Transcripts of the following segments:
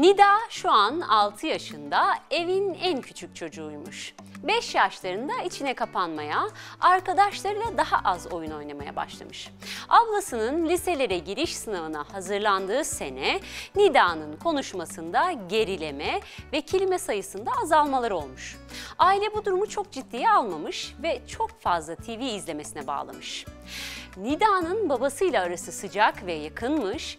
Nida şu an 6 yaşında evin en küçük çocuğuymuş. 5 yaşlarında içine kapanmaya, arkadaşlarıyla daha az oyun oynamaya başlamış. Ablasının liselere giriş sınavına hazırlandığı sene Nida'nın konuşmasında gerileme ve kelime sayısında azalmalar olmuş. Aile bu durumu çok ciddiye almamış ve çok fazla TV izlemesine bağlamış. Nida'nın babasıyla arası sıcak ve yakınmış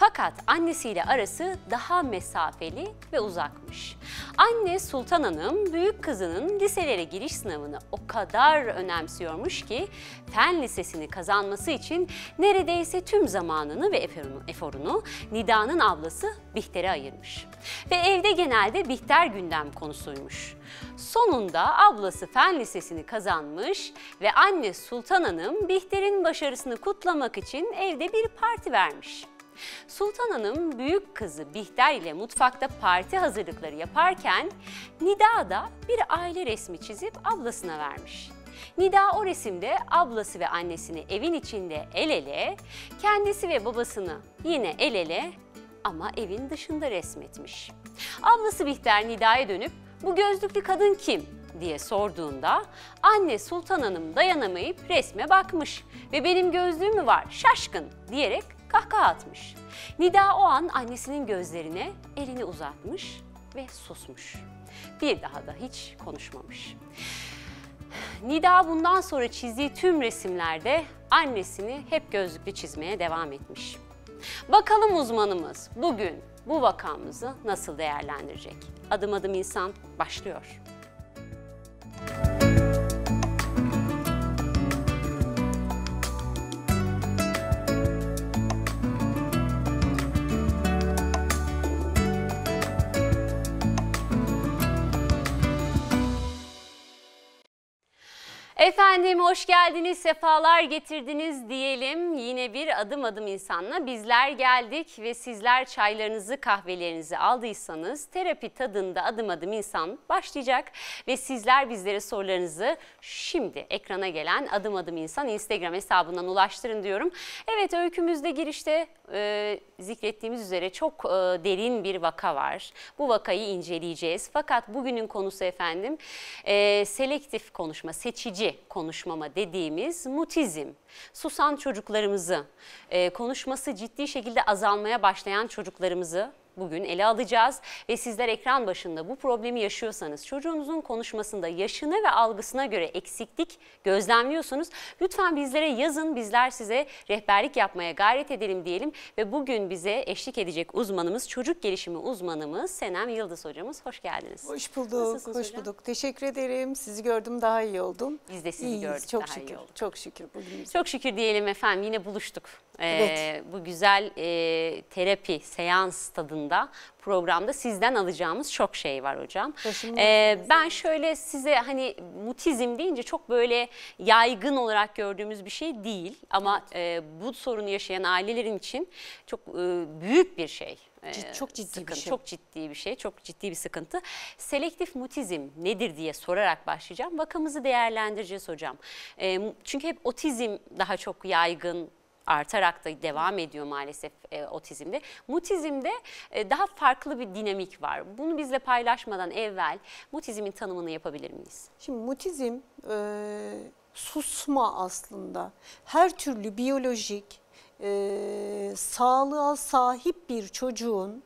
fakat annesiyle arası daha mesafeli ve uzakmış. Anne Sultan Hanım büyük kızının liselere giriş sınavını o kadar önemsiyormuş ki fen lisesini kazanması için neredeyse tüm zamanını ve eforunu, Nida'nın ablası Bihter'e ayırmış. Ve evde genelde Bihter gündem konusuymuş. Sonunda ablası fen lisesini kazanmış ve anne Sultan Hanım Bihter'in başarısını kutlamak için evde bir parti vermiş. Sultan Hanım büyük kızı Bihter ile mutfakta parti hazırlıkları yaparken Nida da bir aile resmi çizip ablasına vermiş. Nida o resimde ablası ve annesini evin içinde el ele, kendisi ve babasını yine el ele ama evin dışında resmetmiş. Ablası Bihter Nida'ya dönüp bu gözlüklü kadın kim diye sorduğunda anne Sultan Hanım dayanamayıp resme bakmış ve benim gözlüğüm mü var şaşkın diyerek kahkaha atmış. Nida o an annesinin gözlerine elini uzatmış ve susmuş. Bir daha da hiç konuşmamış. Nida bundan sonra çizdiği tüm resimlerde annesini hep gözlüklü çizmeye devam etmiş. Bakalım uzmanımız bugün bu vakamızı nasıl değerlendirecek? Adım adım insan başlıyor. Müzik Efendim hoş geldiniz, sefalar getirdiniz diyelim. Yine bir adım adım insanla bizler geldik ve sizler çaylarınızı, kahvelerinizi aldıysanız terapi tadında adım adım insan başlayacak. Ve sizler bizlere sorularınızı şimdi ekrana gelen adım adım insan Instagram hesabından ulaştırın diyorum. Evet öykümüzde girişte e, zikrettiğimiz üzere çok e, derin bir vaka var. Bu vakayı inceleyeceğiz. Fakat bugünün konusu efendim e, selektif konuşma, seçici konuşmama dediğimiz mutizm. Susan çocuklarımızı, e, konuşması ciddi şekilde azalmaya başlayan çocuklarımızı bugün ele alacağız. Ve sizler ekran başında bu problemi yaşıyorsanız çocuğunuzun konuşmasında yaşını ve algısına göre eksiklik gözlemliyorsunuz lütfen bizlere yazın. Bizler size rehberlik yapmaya gayret edelim diyelim ve bugün bize eşlik edecek uzmanımız çocuk gelişimi uzmanımız Senem Yıldız hocamız. Hoş geldiniz. Hoş bulduk. Nasılsınız hoş hocam? bulduk. Teşekkür ederim. Sizi gördüm daha iyi oldum. Biz de sizi İyiyiz, gördük çok daha şükür, iyi olduk. Çok şükür. Bugün çok şükür diyelim efendim. Yine buluştuk. Ee, evet. Ee, bu güzel e, terapi, seans tadında aslında programda sizden alacağımız çok şey var hocam. Ee, ben şöyle size hani mutizm deyince çok böyle yaygın olarak gördüğümüz bir şey değil ama evet. e, bu sorunu yaşayan ailelerin için çok e, büyük bir şey. E, Cid, çok ciddi sıkıntı, bir şey. Çok ciddi bir şey, çok ciddi bir sıkıntı. Selektif mutizm nedir diye sorarak başlayacağım. Vakamızı değerlendireceğiz hocam. E, çünkü hep otizm daha çok yaygın artarak da devam ediyor maalesef e, otizmde. Mutizmde e, daha farklı bir dinamik var. Bunu bizle paylaşmadan evvel mutizmin tanımını yapabilir miyiz? Şimdi mutizm e, susma aslında. Her türlü biyolojik, e, sağlığa sahip bir çocuğun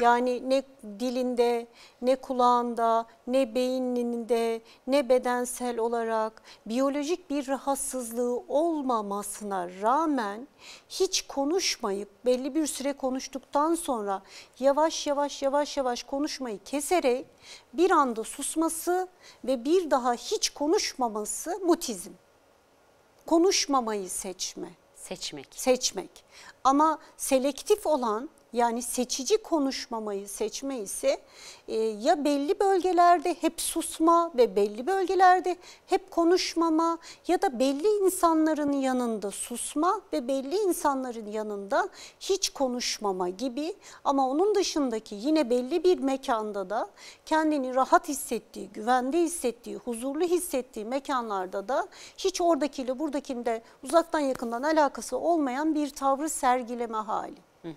yani ne dilinde, ne kulağında, ne beyninde, ne bedensel olarak biyolojik bir rahatsızlığı olmamasına rağmen hiç konuşmayıp belli bir süre konuştuktan sonra yavaş yavaş yavaş yavaş konuşmayı keserek bir anda susması ve bir daha hiç konuşmaması mutizm. Konuşmamayı seçme. Seçmek. Seçmek. Ama selektif olan yani seçici konuşmamayı seçme ise e, ya belli bölgelerde hep susma ve belli bölgelerde hep konuşmama ya da belli insanların yanında susma ve belli insanların yanında hiç konuşmama gibi ama onun dışındaki yine belli bir mekanda da kendini rahat hissettiği, güvende hissettiği, huzurlu hissettiği mekanlarda da hiç oradakiyle buradakinde uzaktan yakından alakası olmayan bir tavrı sergileme hali. Hı hı.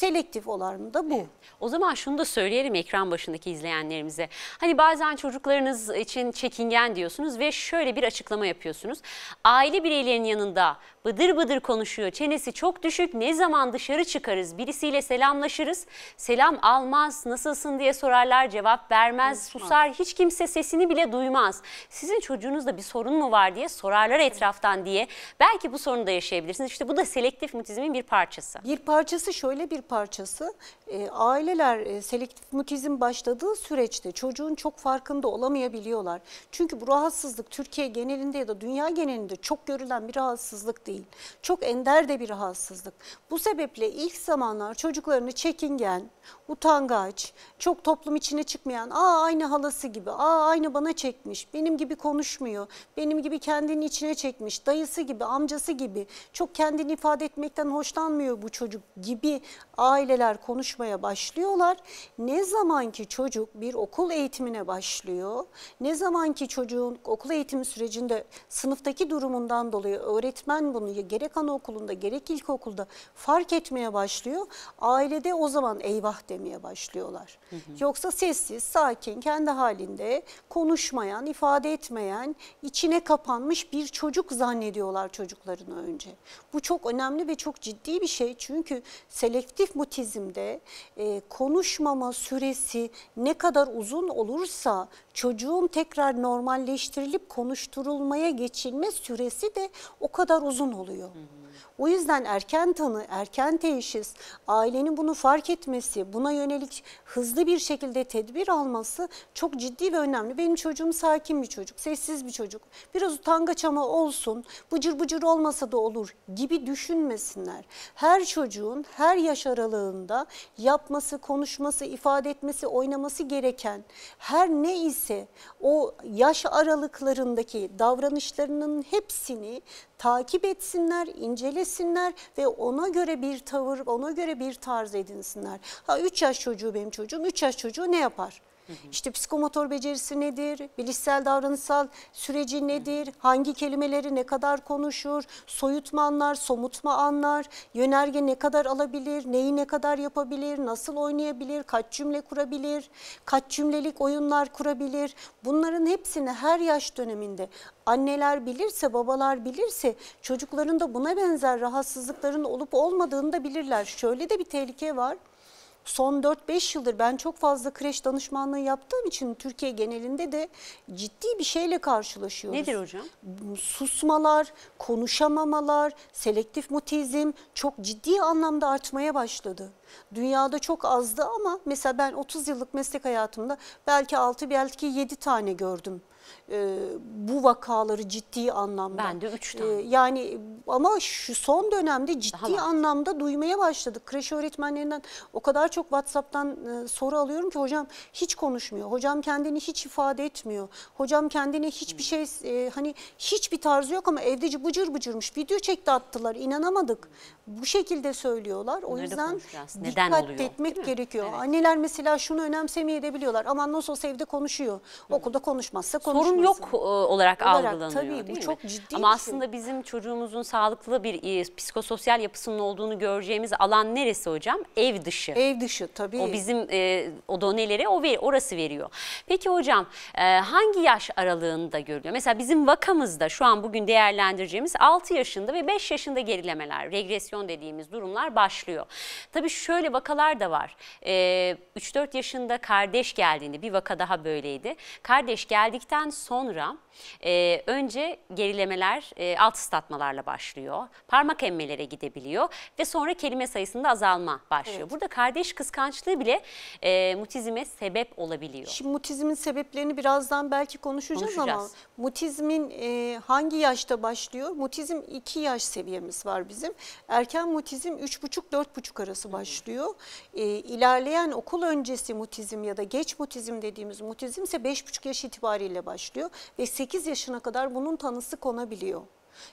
Selektif olan da bu. O zaman şunu da söyleyelim ekran başındaki izleyenlerimize. Hani bazen çocuklarınız için çekingen diyorsunuz ve şöyle bir açıklama yapıyorsunuz. Aile bireylerinin yanında bıdır bıdır konuşuyor. Çenesi çok düşük. Ne zaman dışarı çıkarız? Birisiyle selamlaşırız. Selam almaz, nasılsın diye sorarlar, cevap vermez, Konuşmaz. susar. Hiç kimse sesini bile duymaz. Sizin çocuğunuzda bir sorun mu var diye sorarlar etraftan diye. Belki bu sorunu da yaşayabilirsiniz. İşte bu da selektif mutizmin bir parçası. Bir parçası şöyle bir parçası. Ee, aileler e, selektif mutizm başladığı süreçte çocuğun çok farkında olamayabiliyorlar. Çünkü bu rahatsızlık Türkiye genelinde ya da dünya genelinde çok görülen bir rahatsızlık değil değil. Çok ender de bir rahatsızlık. Bu sebeple ilk zamanlar çocuklarını çekingen, utangaç, çok toplum içine çıkmayan, aa aynı halası gibi, aa aynı bana çekmiş, benim gibi konuşmuyor, benim gibi kendini içine çekmiş, dayısı gibi, amcası gibi, çok kendini ifade etmekten hoşlanmıyor bu çocuk gibi aileler konuşmaya başlıyorlar. Ne zaman ki çocuk bir okul eğitimine başlıyor, ne zaman ki çocuğun okul eğitimi sürecinde sınıftaki durumundan dolayı öğretmen bunu gerek anaokulunda gerek ilkokulda fark etmeye başlıyor, ailede o zaman eyvah demek gelmeye başlıyorlar. Hı hı. Yoksa sessiz, sakin, kendi halinde konuşmayan, ifade etmeyen, içine kapanmış bir çocuk zannediyorlar çocuklarını önce. Bu çok önemli ve çok ciddi bir şey çünkü selektif mutizmde e, konuşmama süresi ne kadar uzun olursa çocuğun tekrar normalleştirilip konuşturulmaya geçilme süresi de o kadar uzun oluyor. O yüzden erken tanı, erken teşhis, ailenin bunu fark etmesi, buna yönelik hızlı bir şekilde tedbir alması çok ciddi ve önemli. Benim çocuğum sakin bir çocuk, sessiz bir çocuk. Biraz utangaç ama olsun, bıcır bıcır olmasa da olur gibi düşünmesinler. Her çocuğun her yaş aralığında yapması, konuşması, ifade etmesi, oynaması gereken her ne ise birlikte o yaş aralıklarındaki davranışlarının hepsini takip etsinler, incelesinler ve ona göre bir tavır, ona göre bir tarz edinsinler. Ha 3 yaş çocuğu benim çocuğum, 3 yaş çocuğu ne yapar? İşte psikomotor becerisi nedir? Bilişsel davranışsal süreci nedir? Hı. Hangi kelimeleri ne kadar konuşur? Soyut mu anlar? Somut mu anlar? Yönerge ne kadar alabilir? Neyi ne kadar yapabilir? Nasıl oynayabilir? Kaç cümle kurabilir? Kaç cümlelik oyunlar kurabilir? Bunların hepsini her yaş döneminde anneler bilirse, babalar bilirse çocukların da buna benzer rahatsızlıkların olup olmadığını da bilirler. Şöyle de bir tehlike var son 4-5 yıldır ben çok fazla kreş danışmanlığı yaptığım için Türkiye genelinde de ciddi bir şeyle karşılaşıyoruz. Nedir hocam? Susmalar, konuşamamalar, selektif mutizm çok ciddi anlamda artmaya başladı. Dünyada çok azdı ama mesela ben 30 yıllık meslek hayatımda belki 6 belki 7 tane gördüm e, bu vakaları ciddi anlamda. Ben de 3 ee, tane. E, yani ama şu son dönemde ciddi anlamda duymaya başladık. Kreş öğretmenlerinden o kadar çok WhatsApp'tan e, soru alıyorum ki hocam hiç konuşmuyor. Hocam kendini hiç ifade etmiyor. Hocam kendine hiçbir şey e, hani hiçbir tarzı yok ama evde bıcır bıcırmış. Video çekti attılar inanamadık. Bu şekilde söylüyorlar. O Bunları yüzden dikkat oluyor, etmek gerekiyor. Evet. Anneler mesela şunu önemsemeyebiliyorlar. Aman nasıl olsa evde konuşuyor. Okulda konuşmazsa konuşmaz sorun yok e, olarak, olarak algılanıyor tabii, değil bu mi? çok ciddi Ama şey. aslında şey. bizim çocuğumuzun sağlıklı bir e, psikososyal yapısının olduğunu göreceğimiz alan neresi hocam? Ev dışı. Ev dışı tabii. O bizim e, o donelere o ver, orası veriyor. Peki hocam e, hangi yaş aralığında görülüyor? Mesela bizim vakamızda şu an bugün değerlendireceğimiz 6 yaşında ve 5 yaşında gerilemeler, regresyon dediğimiz durumlar başlıyor. Tabii şöyle vakalar da var. E, 3-4 yaşında kardeş geldiğinde bir vaka daha böyleydi. Kardeş geldikten Pandemiden sonra e, önce gerilemeler e, alt ıslatmalarla başlıyor. Parmak emmelere gidebiliyor ve sonra kelime sayısında azalma başlıyor. Evet. Burada kardeş kıskançlığı bile e, mutizme sebep olabiliyor. Şimdi mutizmin sebeplerini birazdan belki konuşacağız, konuşacağız. ama mutizmin e, hangi yaşta başlıyor? Mutizm 2 yaş seviyemiz var bizim. Erken mutizm 3,5-4,5 arası başlıyor. E, ilerleyen okul öncesi mutizm ya da geç mutizm dediğimiz mutizm ise 5,5 yaş itibariyle başlıyor başlıyor ve 8 yaşına kadar bunun tanısı konabiliyor.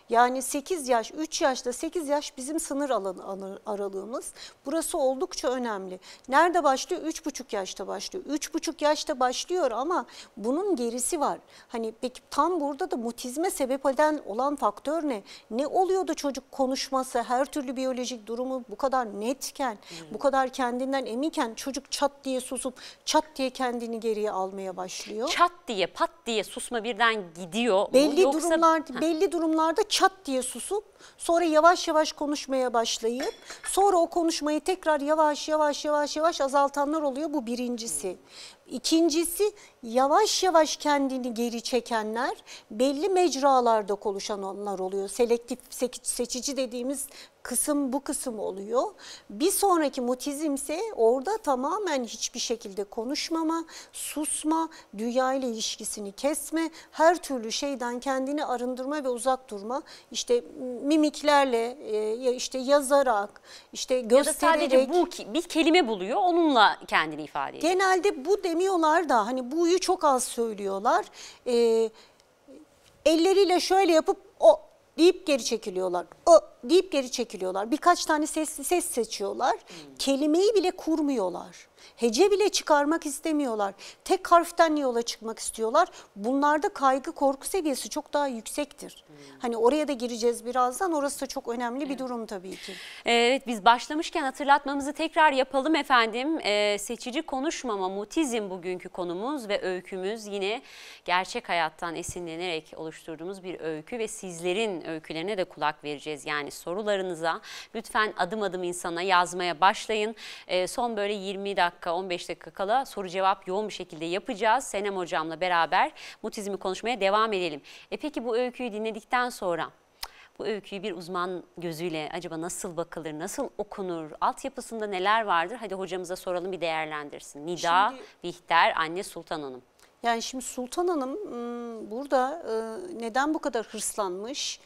Yani 8 yaş, 3 yaşta 8 yaş bizim sınır alanı aralığımız. Burası oldukça önemli. Nerede başlıyor? 3,5 yaşta başlıyor. 3,5 yaşta başlıyor ama bunun gerisi var. Hani peki tam burada da mutizme sebep eden olan faktör ne? Ne oluyordu çocuk konuşması, her türlü biyolojik durumu bu kadar netken, hmm. bu kadar kendinden eminken çocuk çat diye susup çat diye kendini geriye almaya başlıyor. Çat diye pat diye susma birden gidiyor. Belli Yoksa... durumlar, belli durumlar anlarda çat diye susup sonra yavaş yavaş konuşmaya başlayıp sonra o konuşmayı tekrar yavaş yavaş yavaş yavaş azaltanlar oluyor bu birincisi. İkincisi yavaş yavaş kendini geri çekenler belli mecralarda konuşanlar oluyor. Selektif seçici dediğimiz kısım bu kısım oluyor. Bir sonraki mutizm ise orada tamamen hiçbir şekilde konuşmama, susma, dünya ile ilişkisini kesme, her türlü şeyden kendini arındırma ve uzak durma. İşte mimiklerle, e, işte yazarak, işte göstererek. Ya da sadece bu bir kelime buluyor onunla kendini ifade ediyor. Genelde bu demek söylemiyorlar da hani buyu çok az söylüyorlar. E, elleriyle şöyle yapıp o deyip geri çekiliyorlar. O deyip geri çekiliyorlar. Birkaç tane ses, ses seçiyorlar. Hmm. Kelimeyi bile kurmuyorlar. Hece bile çıkarmak istemiyorlar. Tek harften yola çıkmak istiyorlar. Bunlarda kaygı korku seviyesi çok daha yüksektir. Hmm. Hani oraya da gireceğiz birazdan. Orası da çok önemli evet. bir durum tabii ki. Ee, evet biz başlamışken hatırlatmamızı tekrar yapalım efendim. Ee, seçici konuşmama mutizm bugünkü konumuz ve öykümüz yine gerçek hayattan esinlenerek oluşturduğumuz bir öykü ve sizlerin öykülerine de kulak vereceğiz. Yani sorularınıza lütfen adım adım insana yazmaya başlayın. Ee, son böyle 20 dakika dakika 15 dakika kala soru cevap yoğun bir şekilde yapacağız. Senem hocamla beraber mutizmi konuşmaya devam edelim. E peki bu öyküyü dinledikten sonra bu öyküyü bir uzman gözüyle acaba nasıl bakılır, nasıl okunur, altyapısında neler vardır? Hadi hocamıza soralım bir değerlendirsin. Nida, Şimdi... Bihter, Anne Sultan Hanım. Yani şimdi Sultan Hanım burada neden bu kadar hırslanmış,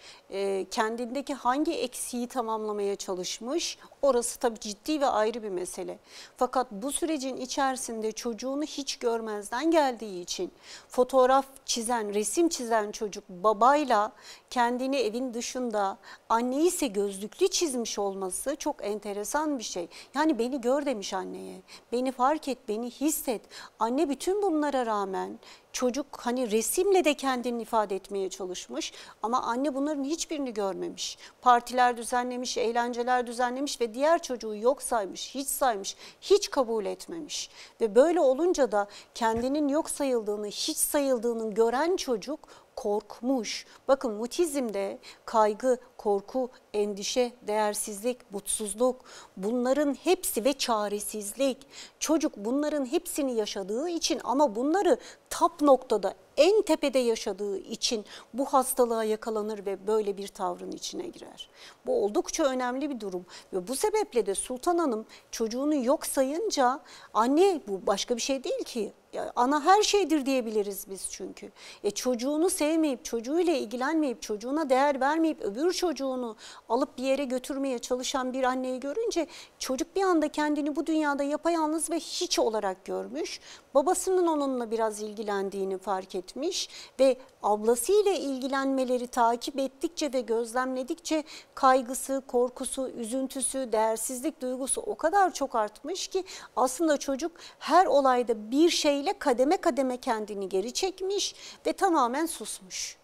kendindeki hangi eksiği tamamlamaya çalışmış orası tabii ciddi ve ayrı bir mesele. Fakat bu sürecin içerisinde çocuğunu hiç görmezden geldiği için fotoğraf çizen, resim çizen çocuk babayla kendini evin dışında anne ise gözlüklü çizmiş olması çok enteresan bir şey. Yani beni gör demiş anneye, beni fark et, beni hisset. Anne bütün bunlara rağmen eden çocuk hani resimle de kendini ifade etmeye çalışmış ama anne bunların hiçbirini görmemiş. Partiler düzenlemiş, eğlenceler düzenlemiş ve diğer çocuğu yok saymış, hiç saymış, hiç kabul etmemiş. Ve böyle olunca da kendinin yok sayıldığını, hiç sayıldığını gören çocuk korkmuş. Bakın mutizmde kaygı, korku, endişe, değersizlik, mutsuzluk bunların hepsi ve çaresizlik. Çocuk bunların hepsini yaşadığı için ama bunları tap noktada en tepede yaşadığı için bu hastalığa yakalanır ve böyle bir tavrın içine girer. Bu oldukça önemli bir durum ve bu sebeple de Sultan Hanım çocuğunu yok sayınca anne bu başka bir şey değil ki ana her şeydir diyebiliriz biz çünkü. E çocuğunu sevmeyip, çocuğuyla ilgilenmeyip, çocuğuna değer vermeyip öbür çocuğunu alıp bir yere götürmeye çalışan bir anneyi görünce çocuk bir anda kendini bu dünyada yapayalnız ve hiç olarak görmüş. Babasının onunla biraz ilgilendiğini fark etmiş ve ablasıyla ilgilenmeleri takip ettikçe ve gözlemledikçe kaygısı, korkusu, üzüntüsü, değersizlik duygusu o kadar çok artmış ki aslında çocuk her olayda bir şey itibariyle kademe kademe kendini geri çekmiş ve tamamen susmuş.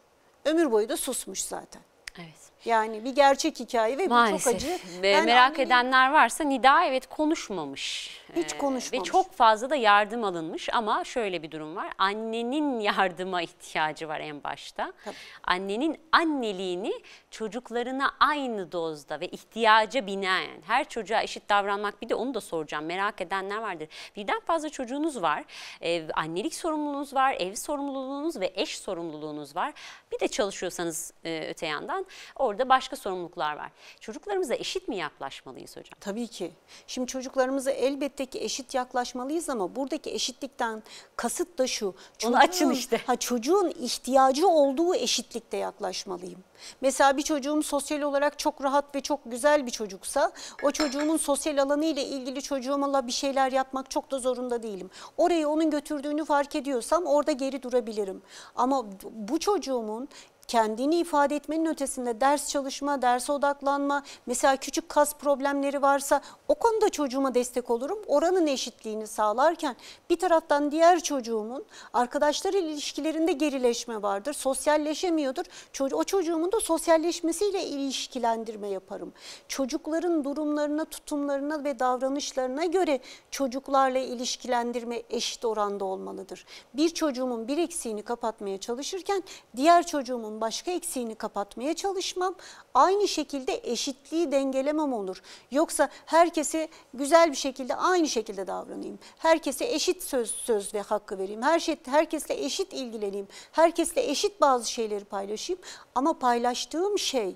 Ömür boyu da susmuş zaten. Evet. Yani bir gerçek hikaye ve Maalesef. bu çok acı. Ve ben merak annemin... edenler varsa Nida evet konuşmamış. Hiç ee, konuşmamış. Ve çok fazla da yardım alınmış ama şöyle bir durum var. Annenin yardıma ihtiyacı var en başta. Tabii. Annenin anneliğini çocuklarına aynı dozda ve ihtiyaca binaen her çocuğa eşit davranmak bir de onu da soracağım. Merak edenler vardır. Birden fazla çocuğunuz var. Ee, annelik sorumluluğunuz var, ev sorumluluğunuz ve eş sorumluluğunuz var. Bir de çalışıyorsanız e, öte yandan orada orada başka sorumluluklar var. Çocuklarımıza eşit mi yaklaşmalıyız hocam? Tabii ki. Şimdi çocuklarımıza elbette ki eşit yaklaşmalıyız ama buradaki eşitlikten kasıt da şu. Çocuğun, Onu açın işte. Ha, çocuğun ihtiyacı olduğu eşitlikte yaklaşmalıyım. Mesela bir çocuğum sosyal olarak çok rahat ve çok güzel bir çocuksa o çocuğumun sosyal alanı ile ilgili çocuğumla bir şeyler yapmak çok da zorunda değilim. Orayı onun götürdüğünü fark ediyorsam orada geri durabilirim. Ama bu çocuğumun kendini ifade etmenin ötesinde ders çalışma, derse odaklanma, mesela küçük kas problemleri varsa o konuda çocuğuma destek olurum. Oranın eşitliğini sağlarken bir taraftan diğer çocuğumun arkadaşlar ilişkilerinde gerileşme vardır. Sosyalleşemiyordur. O çocuğumun da sosyalleşmesiyle ilişkilendirme yaparım. Çocukların durumlarına, tutumlarına ve davranışlarına göre çocuklarla ilişkilendirme eşit oranda olmalıdır. Bir çocuğumun bir eksiğini kapatmaya çalışırken diğer çocuğumun başka eksiğini kapatmaya çalışmam. Aynı şekilde eşitliği dengelemem olur. Yoksa herkese güzel bir şekilde aynı şekilde davranayım. Herkese eşit söz söz ve hakkı vereyim. Her şey herkesle eşit ilgileneyim. Herkesle eşit bazı şeyleri paylaşayım ama paylaştığım şey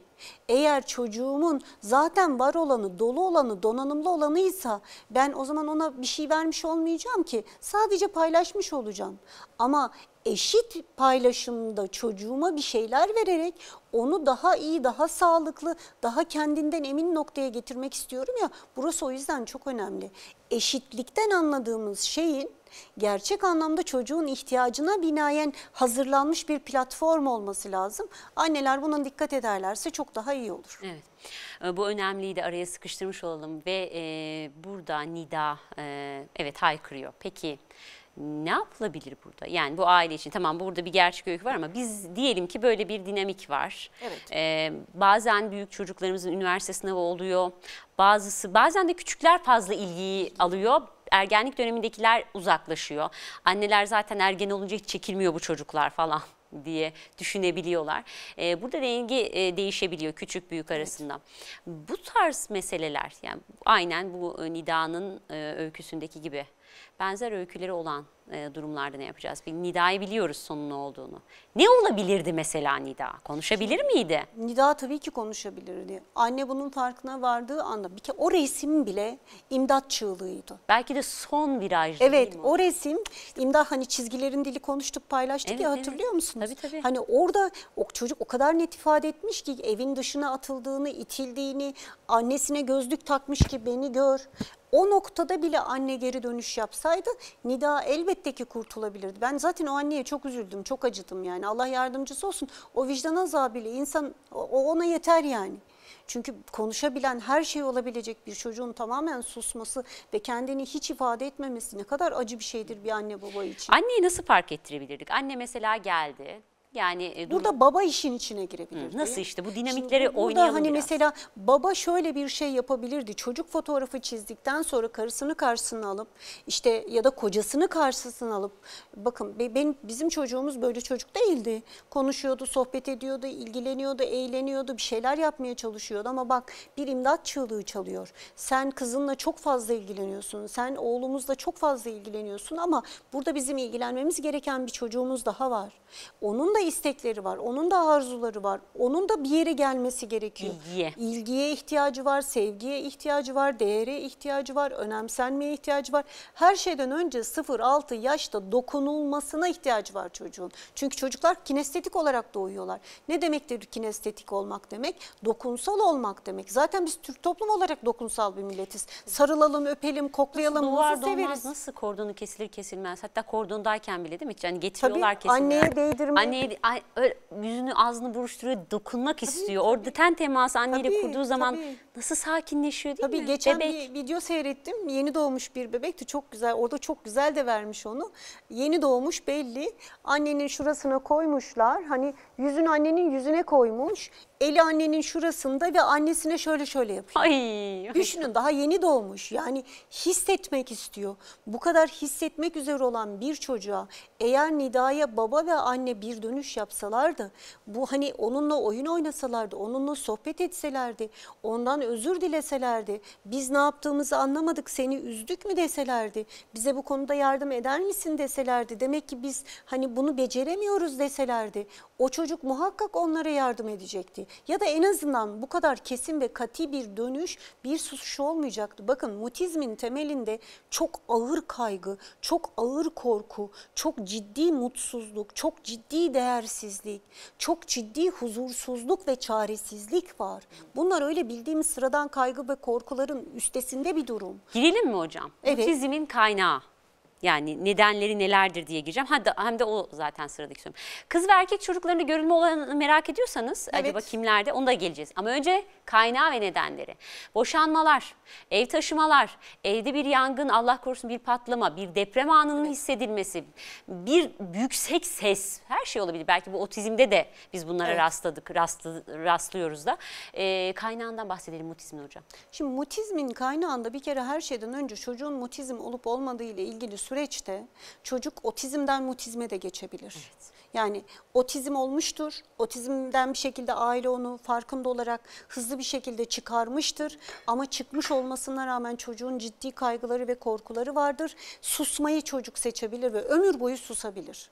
eğer çocuğumun zaten var olanı, dolu olanı, donanımlı olanıysa ben o zaman ona bir şey vermiş olmayacağım ki sadece paylaşmış olacağım. Ama eşit paylaşımda çocuğuma bir şeyler vererek onu daha iyi, daha sağlıklı, daha kendinden emin noktaya getirmek istiyorum ya burası o yüzden çok önemli. Eşitlikten anladığımız şeyin gerçek anlamda çocuğun ihtiyacına binaen hazırlanmış bir platform olması lazım. Anneler buna dikkat ederlerse çok daha iyi olur. Evet. Ee, bu de araya sıkıştırmış olalım ve e, burada Nida e, evet haykırıyor. Peki ne yapılabilir burada? Yani bu aile için tamam burada bir gerçek öykü var ama biz diyelim ki böyle bir dinamik var. Evet. Ee, bazen büyük çocuklarımızın üniversite sınavı oluyor. Bazısı bazen de küçükler fazla ilgiyi alıyor ergenlik dönemindekiler uzaklaşıyor. Anneler zaten ergen olunca hiç çekilmiyor bu çocuklar falan diye düşünebiliyorlar. Ee, burada denge e, değişebiliyor küçük büyük arasında. Evet. Bu tarz meseleler yani aynen bu e, Nida'nın e, öyküsündeki gibi benzer öyküleri olan e, durumlarda ne yapacağız? Bir Nida'yı biliyoruz sonun olduğunu. Ne olabilirdi mesela Nida? Konuşabilir miydi? Nida tabii ki konuşabilirdi. Anne bunun farkına vardığı anda bir kere o resim bile imdat çığlığıydı. Belki de son virajdı Evet o resim imdat hani çizgilerin dili konuştuk paylaştık evet, ya hatırlıyor evet. musunuz? Tabii tabii. Hani orada o çocuk o kadar net ifade etmiş ki evin dışına atıldığını, itildiğini, annesine gözlük takmış ki beni gör. O noktada bile anne geri dönüş yapsa olsaydı Nida elbette ki kurtulabilirdi. Ben zaten o anneye çok üzüldüm, çok acıdım yani. Allah yardımcısı olsun. O vicdan azabıyla insan, o ona yeter yani. Çünkü konuşabilen her şey olabilecek bir çocuğun tamamen susması ve kendini hiç ifade etmemesi ne kadar acı bir şeydir bir anne baba için. Anneyi nasıl fark ettirebilirdik? Anne mesela geldi, yani e, burada baba işin içine girebilir. nasıl işte bu dinamikleri Şimdi burada hani biraz. mesela baba şöyle bir şey yapabilirdi. Çocuk fotoğrafı çizdikten sonra karısını karşısına alıp işte ya da kocasını karşısına alıp bakın benim bizim çocuğumuz böyle çocuk değildi. Konuşuyordu, sohbet ediyordu, ilgileniyordu, eğleniyordu, bir şeyler yapmaya çalışıyordu ama bak bir imdat çığlığı çalıyor. Sen kızınla çok fazla ilgileniyorsun. Sen oğlumuzla çok fazla ilgileniyorsun ama burada bizim ilgilenmemiz gereken bir çocuğumuz daha var. Onun da istekleri var, onun da arzuları var, onun da bir yere gelmesi gerekiyor. İlgiye. İlgiye ihtiyacı var, sevgiye ihtiyacı var, değere ihtiyacı var, önemsenmeye ihtiyacı var. Her şeyden önce 0-6 yaşta dokunulmasına ihtiyacı var çocuğun. Çünkü çocuklar kinestetik olarak doğuyorlar. Ne demektir kinestetik olmak demek? Dokunsal olmak demek. Zaten biz Türk toplum olarak dokunsal bir milletiz. Sarılalım, öpelim, koklayalım, nasıl severiz. nasıl kordonu kesilir kesilmez. Hatta kordondayken bile değil mi? Yani getiriyorlar Tabii, kesinlikle. Anneye değdirme. Anneye değil hani, yüzünü ağzını buruşturuyor dokunmak istiyor. Orada ten teması anneyle tabii, kurduğu zaman tabii nasıl sakinleşiyor değil Tabii mi? Tabii geçen Bebek. bir video seyrettim. Yeni doğmuş bir bebekti. Çok güzel. Orada çok güzel de vermiş onu. Yeni doğmuş belli. Annenin şurasına koymuşlar. Hani yüzün annenin yüzüne koymuş. Eli annenin şurasında ve annesine şöyle şöyle yapıyor. Ay. Düşünün daha yeni doğmuş. Yani hissetmek istiyor. Bu kadar hissetmek üzere olan bir çocuğa eğer Nida'ya baba ve anne bir dönüş yapsalardı bu hani onunla oyun oynasalardı, onunla sohbet etselerdi, ondan Allah'tan özür dileselerdi, biz ne yaptığımızı anlamadık seni üzdük mü deselerdi, bize bu konuda yardım eder misin deselerdi, demek ki biz hani bunu beceremiyoruz deselerdi, o çocuk muhakkak onlara yardım edecekti. Ya da en azından bu kadar kesin ve kati bir dönüş bir susuş olmayacaktı. Bakın mutizmin temelinde çok ağır kaygı, çok ağır korku, çok ciddi mutsuzluk, çok ciddi değersizlik, çok ciddi huzursuzluk ve çaresizlik var. Bunlar öyle bildiğimiz sıradan kaygı ve korkuların üstesinde bir durum. Girelim mi hocam? Evet. Otizmin kaynağı. Yani nedenleri nelerdir diye gireceğim. Ha, da, hem de o zaten sıradaki sorum. Kız ve erkek çocuklarını görülme olanı merak ediyorsanız evet. acaba kimlerde onu da geleceğiz. Ama önce kaynağı ve nedenleri. Boşanmalar, ev taşımalar, evde bir yangın, Allah korusun bir patlama, bir deprem anının evet. hissedilmesi, bir yüksek ses her şey olabilir. Belki bu otizmde de biz bunlara evet. rastladık, rastlı, rastlıyoruz da. E, kaynağından bahsedelim mutizmin hocam. Şimdi mutizmin kaynağında bir kere her şeyden önce çocuğun mutizm olup olmadığı ile ilgili süreçte çocuk otizmden mutizme de geçebilir. Evet. Yani otizm olmuştur. Otizmden bir şekilde aile onu farkında olarak hızlı bir şekilde çıkarmıştır. Ama çıkmış olmasına rağmen çocuğun ciddi kaygıları ve korkuları vardır. Susmayı çocuk seçebilir ve ömür boyu susabilir.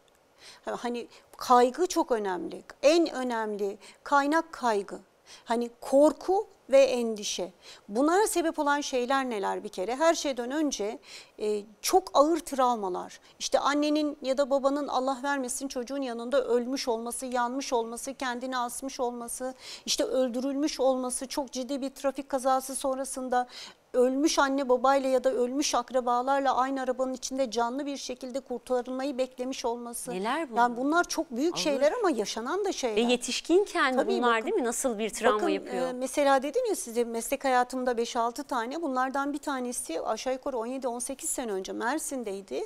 Hani kaygı çok önemli. En önemli kaynak kaygı. Hani korku ve endişe. Bunlara sebep olan şeyler neler bir kere? Her şeyden önce e, çok ağır travmalar. İşte annenin ya da babanın Allah vermesin çocuğun yanında ölmüş olması, yanmış olması, kendini asmış olması, işte öldürülmüş olması, çok ciddi bir trafik kazası sonrasında ölmüş anne babayla ya da ölmüş akrabalarla aynı arabanın içinde canlı bir şekilde kurtarılmayı beklemiş olması. Neler bunlar? Yani bunlar çok büyük Olur. şeyler ama yaşanan da e, şeyler. Ve yetişkinken Tabii bunlar bakın, değil mi? Nasıl bir travma bakın, e, yapıyor? E, mesela dedim ya size meslek hayatımda 5-6 tane bunlardan bir tanesi aşağı yukarı 17-18 sene önce Mersin'deydi.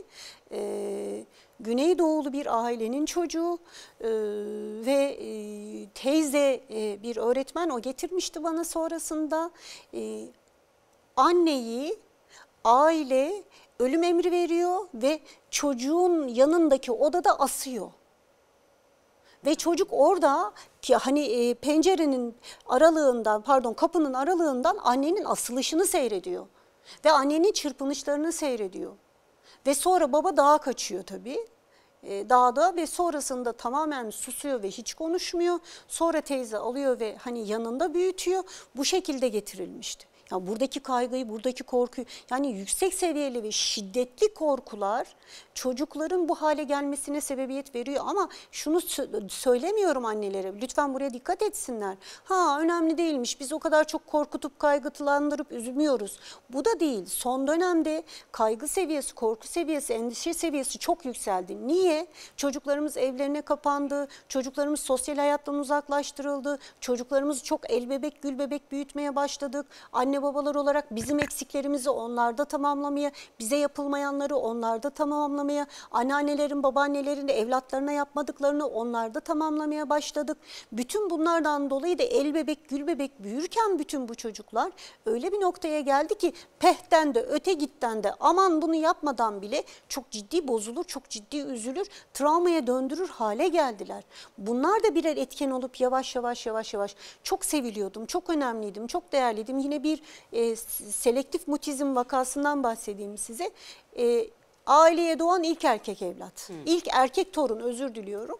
Ee, Güneydoğulu bir ailenin çocuğu e, ve e, teyze e, bir öğretmen o getirmişti bana sonrasında. E, anneyi aile ölüm emri veriyor ve çocuğun yanındaki odada asıyor. Ve çocuk orada ki hani e, pencerenin aralığından pardon kapının aralığından annenin asılışını seyrediyor. Ve annenin çırpınışlarını seyrediyor. Ve sonra baba dağa kaçıyor tabii e, dağda ve sonrasında tamamen susuyor ve hiç konuşmuyor. Sonra teyze alıyor ve hani yanında büyütüyor. Bu şekilde getirilmişti. Yani buradaki kaygıyı, buradaki korkuyu yani yüksek seviyeli ve şiddetli korkular çocukların bu hale gelmesine sebebiyet veriyor. Ama şunu söylemiyorum annelere lütfen buraya dikkat etsinler. Ha önemli değilmiş biz o kadar çok korkutup kaygıtılandırıp üzülmüyoruz. Bu da değil. Son dönemde kaygı seviyesi, korku seviyesi, endişe seviyesi çok yükseldi. Niye? Çocuklarımız evlerine kapandı, çocuklarımız sosyal hayattan uzaklaştırıldı, çocuklarımızı çok el bebek gül bebek büyütmeye başladık. Anne babalar olarak bizim eksiklerimizi onlarda tamamlamaya, bize yapılmayanları onlarda tamamlamaya, anneannelerin babaannelerin de evlatlarına yapmadıklarını onlarda tamamlamaya başladık. Bütün bunlardan dolayı da el bebek gül bebek büyürken bütün bu çocuklar öyle bir noktaya geldi ki pehten de öte gitten de aman bunu yapmadan bile çok ciddi bozulur, çok ciddi üzülür, travmaya döndürür hale geldiler. Bunlar da birer etken olup yavaş yavaş yavaş yavaş çok seviliyordum, çok önemliydim, çok değerliydim. Yine bir e, selektif mutizm vakasından bahsedeyim size. E, aileye doğan ilk erkek evlat, hmm. ilk erkek torun özür diliyorum.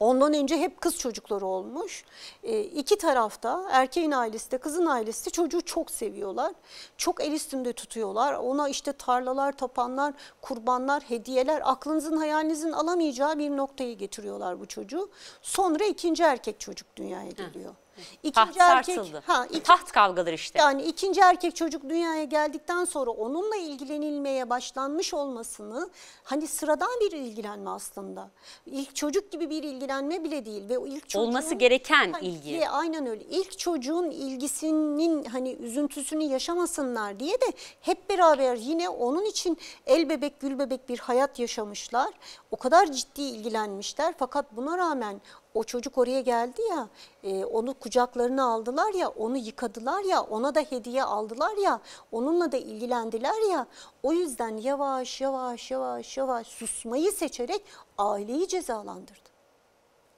Ondan önce hep kız çocukları olmuş. E, iki tarafta erkeğin ailesi de kızın ailesi de çocuğu çok seviyorlar. Çok el üstünde tutuyorlar. Ona işte tarlalar, tapanlar, kurbanlar, hediyeler aklınızın hayalinizin alamayacağı bir noktayı getiriyorlar bu çocuğu. Sonra ikinci erkek çocuk dünyaya geliyor. Hı. İkinci Taht erkek, sarsıldı. Ha, iki, Taht kavgaları işte. Yani ikinci erkek çocuk dünyaya geldikten sonra onunla ilgilenilmeye başlanmış olmasını hani sıradan bir ilgilenme aslında. İlk çocuk gibi bir ilgilenme bile değil ve o ilk çocuğun, olması gereken ha, ilgi. Ve aynen öyle. İlk çocuğun ilgisinin hani üzüntüsünü yaşamasınlar diye de hep beraber yine onun için el bebek gül bebek bir hayat yaşamışlar. O kadar ciddi ilgilenmişler fakat buna rağmen o çocuk oraya geldi ya e, onu kucaklarına aldılar ya onu yıkadılar ya ona da hediye aldılar ya onunla da ilgilendiler ya o yüzden yavaş yavaş yavaş yavaş susmayı seçerek aileyi cezalandırdı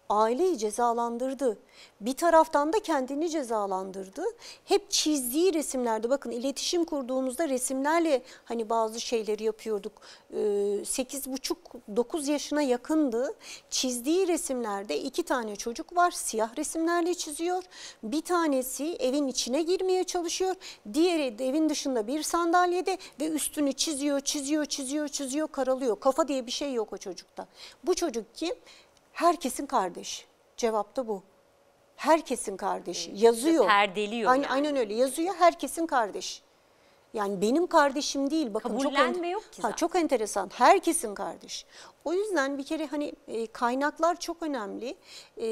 aileyi cezalandırdı. Bir taraftan da kendini cezalandırdı. Hep çizdiği resimlerde bakın iletişim kurduğumuzda resimlerle hani bazı şeyleri yapıyorduk. 8,5-9 ee, yaşına yakındı. Çizdiği resimlerde iki tane çocuk var siyah resimlerle çiziyor. Bir tanesi evin içine girmeye çalışıyor. Diğeri de evin dışında bir sandalyede ve üstünü çiziyor, çiziyor, çiziyor, çiziyor, karalıyor. Kafa diye bir şey yok o çocukta. Bu çocuk kim? herkesin kardeşi. Cevap da bu. Herkesin kardeşi. Yazıyor. Perdeliyor. Aynen, yani. aynen öyle yazıyor. Herkesin kardeşi. Yani benim kardeşim değil. Bakın Kabullenme çok yok ki zaten. Ha, çok enteresan. Herkesin kardeş. O yüzden bir kere hani e, kaynaklar çok önemli. E,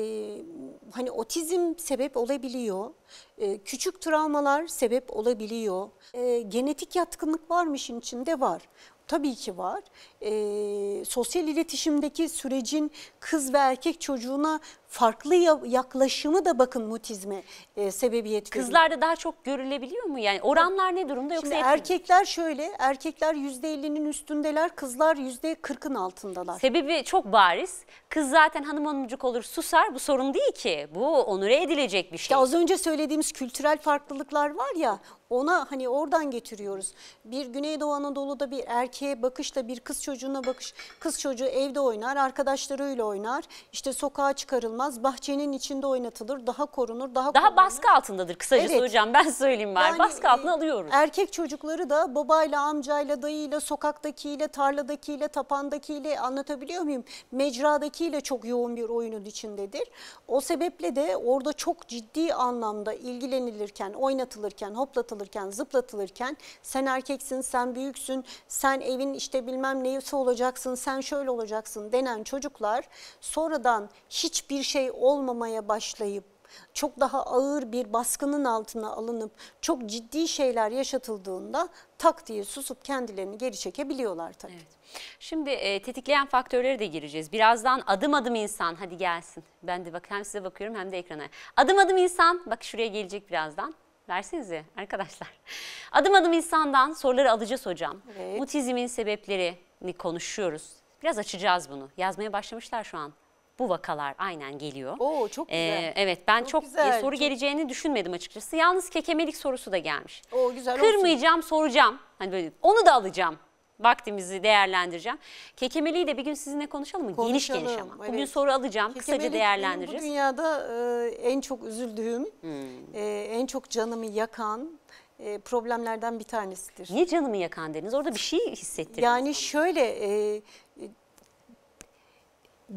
hani otizm sebep olabiliyor. E, küçük travmalar sebep olabiliyor. E, genetik yatkınlık var mı işin içinde? Var. Tabii ki var e, sosyal iletişimdeki sürecin kız ve erkek çocuğuna farklı yaklaşımı da bakın mutizme e, sebebiyet veriyor. Kızlarda daha çok görülebiliyor mu? Yani oranlar ne durumda yoksa Şimdi erkekler şöyle, erkekler %50'nin üstündeler, kızlar %40'ın altındalar. Sebebi çok bariz. Kız zaten hanım hanımcık olur susar bu sorun değil ki. Bu onure edilecek bir şey. Ya az önce söylediğimiz kültürel farklılıklar var ya ona hani oradan getiriyoruz. Bir Güneydoğu Anadolu'da bir erkeğe bakışla bir kız çocuğu çocuğuna bakış. Kız çocuğu evde oynar, arkadaşlarıyla oynar. İşte sokağa çıkarılmaz, bahçenin içinde oynatılır, daha korunur, daha Daha korunur. baskı altındadır kısacası evet. hocam ben söyleyeyim var. Yani, baskı altına e, alıyoruz. Erkek çocukları da babayla, amcayla, dayıyla, sokaktakiyle, tarladakiyle, tapandakiyle anlatabiliyor muyum? Mecradakiyle çok yoğun bir oyunun içindedir. O sebeple de orada çok ciddi anlamda ilgilenilirken, oynatılırken, hoplatılırken, zıplatılırken sen erkeksin, sen büyüksün, sen evin işte bilmem neyi evsi olacaksın, sen şöyle olacaksın denen çocuklar sonradan hiçbir şey olmamaya başlayıp çok daha ağır bir baskının altına alınıp çok ciddi şeyler yaşatıldığında tak diye susup kendilerini geri çekebiliyorlar tabii. Evet. Şimdi e, tetikleyen faktörlere de gireceğiz. Birazdan adım adım insan hadi gelsin. Ben de bak hem size bakıyorum hem de ekrana. Adım adım insan bak şuraya gelecek birazdan. Versenize arkadaşlar. Adım adım insandan soruları alacağız hocam. Evet. Mutizmin sebepleri, konuşuyoruz. Biraz açacağız bunu. Yazmaya başlamışlar şu an. Bu vakalar aynen geliyor. Oo çok ee, güzel. Ee, evet ben çok, çok e, güzel, soru çok... geleceğini düşünmedim açıkçası. Yalnız kekemelik sorusu da gelmiş. Oo güzel Kırmayacağım olsun. soracağım. Hani böyle onu da alacağım vaktimizi değerlendireceğim. Kekemeliği de bir gün sizinle konuşalım mı? Konuşalım, geniş geniş ama. Evet. Bugün soru alacağım. Kekemelik kısaca değerlendireceğiz. Bu dünyada e, en çok üzüldüğüm, hmm. e, en çok canımı yakan e, problemlerden bir tanesidir. Niye canımı yakan deniz? Orada bir şey hissettirdiniz. Yani bana. şöyle e, e,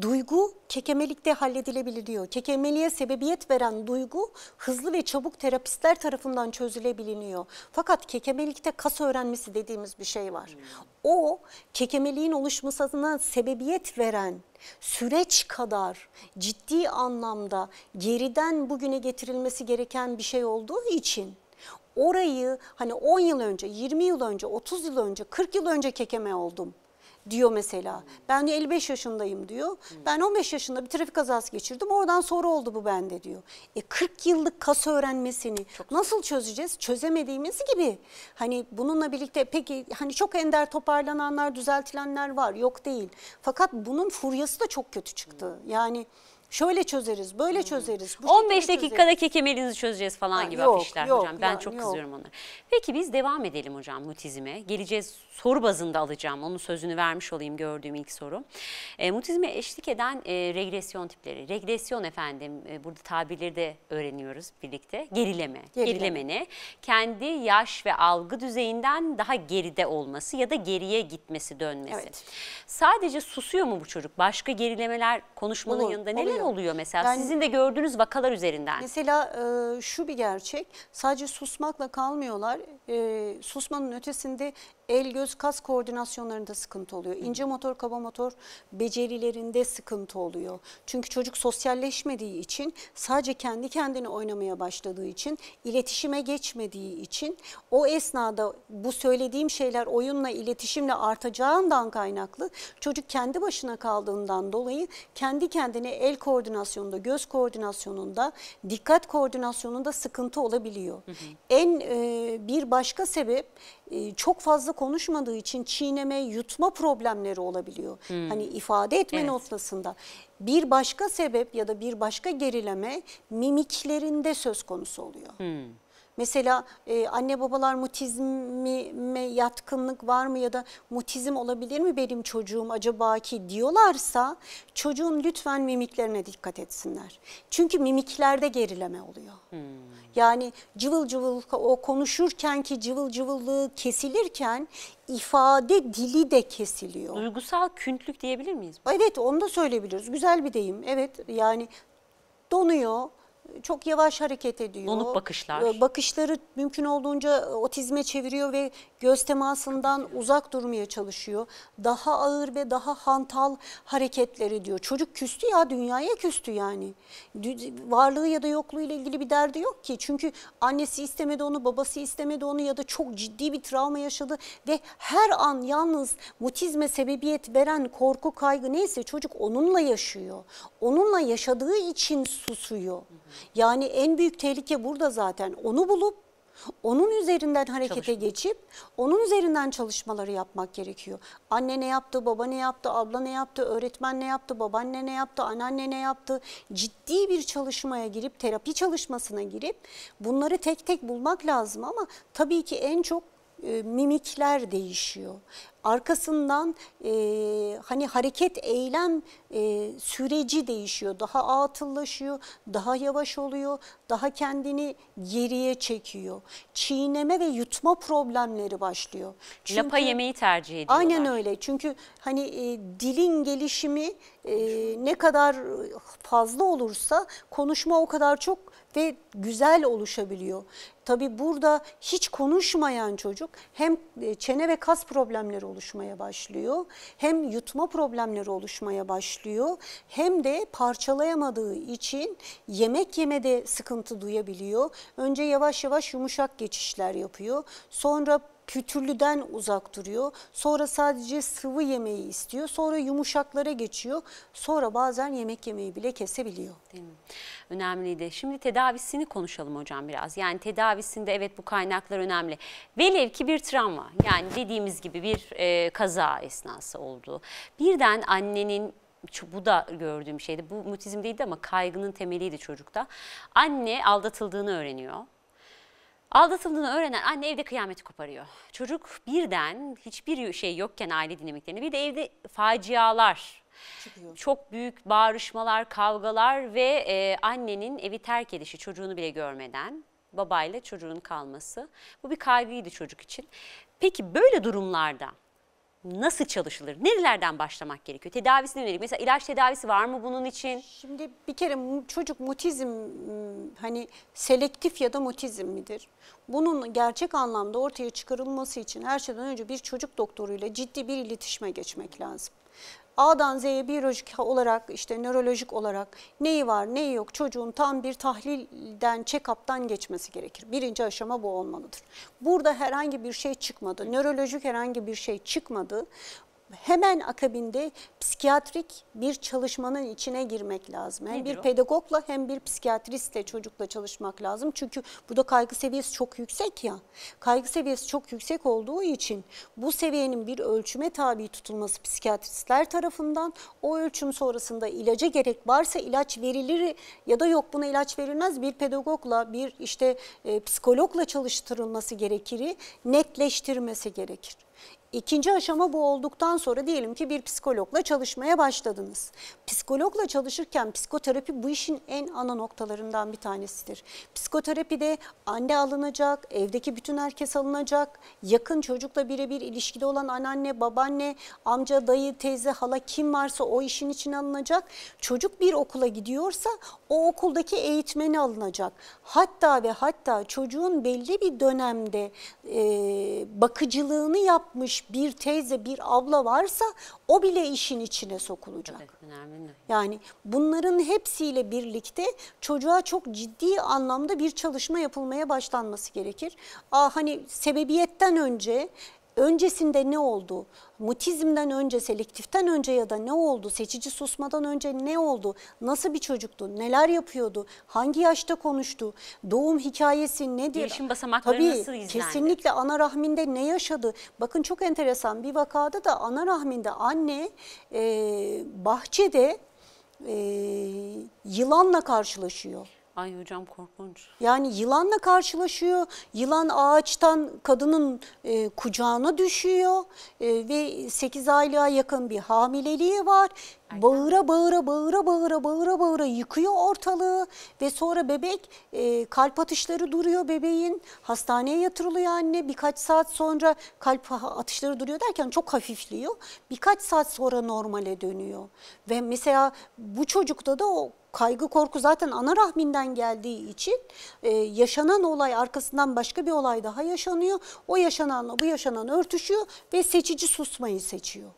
duygu kekemelikte halledilebiliyor. Kekemeliğe sebebiyet veren duygu hızlı ve çabuk terapistler tarafından çözülebiliniyor. Fakat kekemelikte kas öğrenmesi dediğimiz bir şey var. O kekemeliğin oluşmasına sebebiyet veren süreç kadar ciddi anlamda geriden bugüne getirilmesi gereken bir şey olduğu için orayı hani 10 yıl önce, 20 yıl önce, 30 yıl önce, 40 yıl önce kekeme oldum diyor mesela. Ben 55 yaşındayım diyor. Ben 15 yaşında bir trafik kazası geçirdim. Oradan sonra oldu bu bende diyor. E 40 yıllık kas öğrenmesini çok nasıl çözeceğiz? Çözemediğimiz gibi. Hani bununla birlikte peki hani çok ender toparlananlar, düzeltilenler var. Yok değil. Fakat bunun furyası da çok kötü çıktı. Yani şöyle çözeriz, böyle hmm. çözeriz. Bu 15 dakikadaki kemerinizi çözeceğiz falan ha, gibi yok, afişler yok, hocam. Ben ya, çok kızıyorum onlara. Peki biz devam edelim hocam mutizme. Geleceğiz soru bazında alacağım. Onun sözünü vermiş olayım gördüğüm ilk soru. E, mutizme eşlik eden e, regresyon tipleri. Regresyon efendim e, burada tabirleri de öğreniyoruz birlikte. Gerileme. Gerileme. Gerileme ne? Kendi yaş ve algı düzeyinden daha geride olması ya da geriye gitmesi dönmesi. Evet. Sadece susuyor mu bu çocuk? Başka gerilemeler konuşmanın olur, yanında neler şey Neler oluyor mesela? Yani, Sizin de gördüğünüz vakalar üzerinden. Mesela e, şu bir gerçek. Sadece susmakla kalmıyorlar. E, susmanın ötesinde el göz kas koordinasyonlarında sıkıntı oluyor. İnce motor kaba motor becerilerinde sıkıntı oluyor. Çünkü çocuk sosyalleşmediği için sadece kendi kendini oynamaya başladığı için iletişime geçmediği için o esnada bu söylediğim şeyler oyunla iletişimle artacağından kaynaklı çocuk kendi başına kaldığından dolayı kendi kendine el koordinasyonunda göz koordinasyonunda dikkat koordinasyonunda sıkıntı olabiliyor. Hı hı. En e, bir başka sebep e, çok fazla konuşmadığı için çiğneme, yutma problemleri olabiliyor. Hmm. Hani ifade etme evet. noktasında. Bir başka sebep ya da bir başka gerileme mimiklerinde söz konusu oluyor. Hmm. Mesela e, anne babalar mutizme yatkınlık var mı ya da mutizm olabilir mi benim çocuğum acaba ki diyorlarsa çocuğun lütfen mimiklerine dikkat etsinler. Çünkü mimiklerde gerileme oluyor. Hmm. Yani cıvıl cıvıl o konuşurken ki cıvıl cıvıllığı kesilirken ifade dili de kesiliyor. Duygusal küntlük diyebilir miyiz? Evet onu da söyleyebiliriz. Güzel bir deyim. Evet yani donuyor, çok yavaş hareket ediyor. Donuk bakışlar. Ee, bakışları mümkün olduğunca otizme çeviriyor ve göz temasından uzak durmaya çalışıyor. Daha ağır ve daha hantal hareketleri diyor. Çocuk küstü ya dünyaya küstü yani. Varlığı ya da yokluğu ile ilgili bir derdi yok ki. Çünkü annesi istemedi onu, babası istemedi onu ya da çok ciddi bir travma yaşadı ve her an yalnız mutizme sebebiyet veren korku, kaygı neyse çocuk onunla yaşıyor. Onunla yaşadığı için susuyor. Hı hı. Yani en büyük tehlike burada zaten. Onu bulup onun üzerinden harekete Çalışma. geçip onun üzerinden çalışmaları yapmak gerekiyor. Anne ne yaptı, baba ne yaptı, abla ne yaptı, öğretmen ne yaptı, babaanne ne yaptı, anneanne ne yaptı? Ciddi bir çalışmaya girip terapi çalışmasına girip bunları tek tek bulmak lazım ama tabii ki en çok e, mimikler değişiyor. Arkasından e, hani hareket eylem e, süreci değişiyor. Daha atıllaşıyor, daha yavaş oluyor, daha kendini geriye çekiyor. Çiğneme ve yutma problemleri başlıyor. Çünkü, Lapa yemeği tercih ediyorlar. Aynen öyle. Çünkü hani e, dilin gelişimi e, ne kadar fazla olursa konuşma o kadar çok ve güzel oluşabiliyor. Tabi burada hiç konuşmayan çocuk hem e, çene ve kas problemleri oluşmaya başlıyor, hem yutma problemleri oluşmaya başlıyor, hem de parçalayamadığı için yemek yemede sıkıntı duyabiliyor. Önce yavaş yavaş yumuşak geçişler yapıyor, sonra kültürlüden uzak duruyor. Sonra sadece sıvı yemeği istiyor. Sonra yumuşaklara geçiyor. Sonra bazen yemek yemeyi bile kesebiliyor. Değil mi? Önemliydi. Şimdi tedavisini konuşalım hocam biraz. Yani tedavisinde evet bu kaynaklar önemli. Velev ki bir travma yani dediğimiz gibi bir e, kaza esnası oldu. Birden annenin bu da gördüğüm şeydi. Bu mutizm değildi ama kaygının temeliydi çocukta. Anne aldatıldığını öğreniyor Aldatıldığını öğrenen anne evde kıyameti koparıyor. Çocuk birden hiçbir şey yokken aile dinamiklerini bir de evde facialar Çıkıyor. Çok büyük bağrışmalar, kavgalar ve e, annenin evi terk edişi çocuğunu bile görmeden babayla çocuğun kalması. Bu bir kaygıydı çocuk için. Peki böyle durumlarda nasıl çalışılır? Nerelerden başlamak gerekiyor? Tedavisine yönelik mesela ilaç tedavisi var mı bunun için? Şimdi bir kere çocuk mutizm hani selektif ya da mutizm midir? Bunun gerçek anlamda ortaya çıkarılması için her şeyden önce bir çocuk doktoruyla ciddi bir iletişime geçmek lazım. A'dan Z'ye biyolojik olarak işte nörolojik olarak neyi var neyi yok çocuğun tam bir tahlilden check-up'tan geçmesi gerekir. Birinci aşama bu olmalıdır. Burada herhangi bir şey çıkmadı. Nörolojik herhangi bir şey çıkmadı hemen akabinde psikiyatrik bir çalışmanın içine girmek lazım. Hem Nedir bir o? pedagogla hem bir psikiyatristle çocukla çalışmak lazım. Çünkü burada kaygı seviyesi çok yüksek ya. Kaygı seviyesi çok yüksek olduğu için bu seviyenin bir ölçüme tabi tutulması psikiyatristler tarafından o ölçüm sonrasında ilaca gerek varsa ilaç verilir ya da yok buna ilaç verilmez bir pedagogla bir işte e, psikologla çalıştırılması gerekir netleştirmesi gerekir. İkinci aşama bu olduktan sonra diyelim ki bir psikologla çalışmaya başladınız. Psikologla çalışırken psikoterapi bu işin en ana noktalarından bir tanesidir. Psikoterapide anne alınacak, evdeki bütün herkes alınacak, yakın çocukla birebir ilişkide olan anneanne, babaanne, amca, dayı, teyze, hala kim varsa o işin için alınacak. Çocuk bir okula gidiyorsa o okuldaki eğitmeni alınacak. Hatta ve hatta çocuğun belli bir dönemde e, bakıcılığını yapmış bir teyze, bir abla varsa o bile işin içine sokulacak. Tabii, Yani bunların hepsiyle birlikte çocuğa çok ciddi anlamda bir çalışma yapılmaya başlanması gerekir. Aa, hani sebebiyetten önce öncesinde ne oldu? Mutizmden önce, selektiften önce ya da ne oldu? Seçici susmadan önce ne oldu? Nasıl bir çocuktu? Neler yapıyordu? Hangi yaşta konuştu? Doğum hikayesi nedir? Gelişim basamakları Tabii, nasıl izlendi? Kesinlikle ana rahminde ne yaşadı? Bakın çok enteresan bir vakada da ana rahminde anne e, bahçede e, yılanla karşılaşıyor. Ay hocam korkunç. Yani yılanla karşılaşıyor. Yılan ağaçtan kadının e, kucağına düşüyor e, ve 8 aylığa yakın bir hamileliği var. Aynen. Bağıra bağıra bağıra bağıra bağıra bağıra yıkıyor ortalığı ve sonra bebek e, kalp atışları duruyor bebeğin. Hastaneye yatırılıyor anne. Birkaç saat sonra kalp atışları duruyor derken çok hafifliyor. Birkaç saat sonra normale dönüyor. Ve mesela bu çocukta da o kaygı korku zaten ana rahminden geldiği için e, yaşanan olay arkasından başka bir olay daha yaşanıyor. O yaşananla bu yaşanan örtüşüyor ve seçici susmayı seçiyor.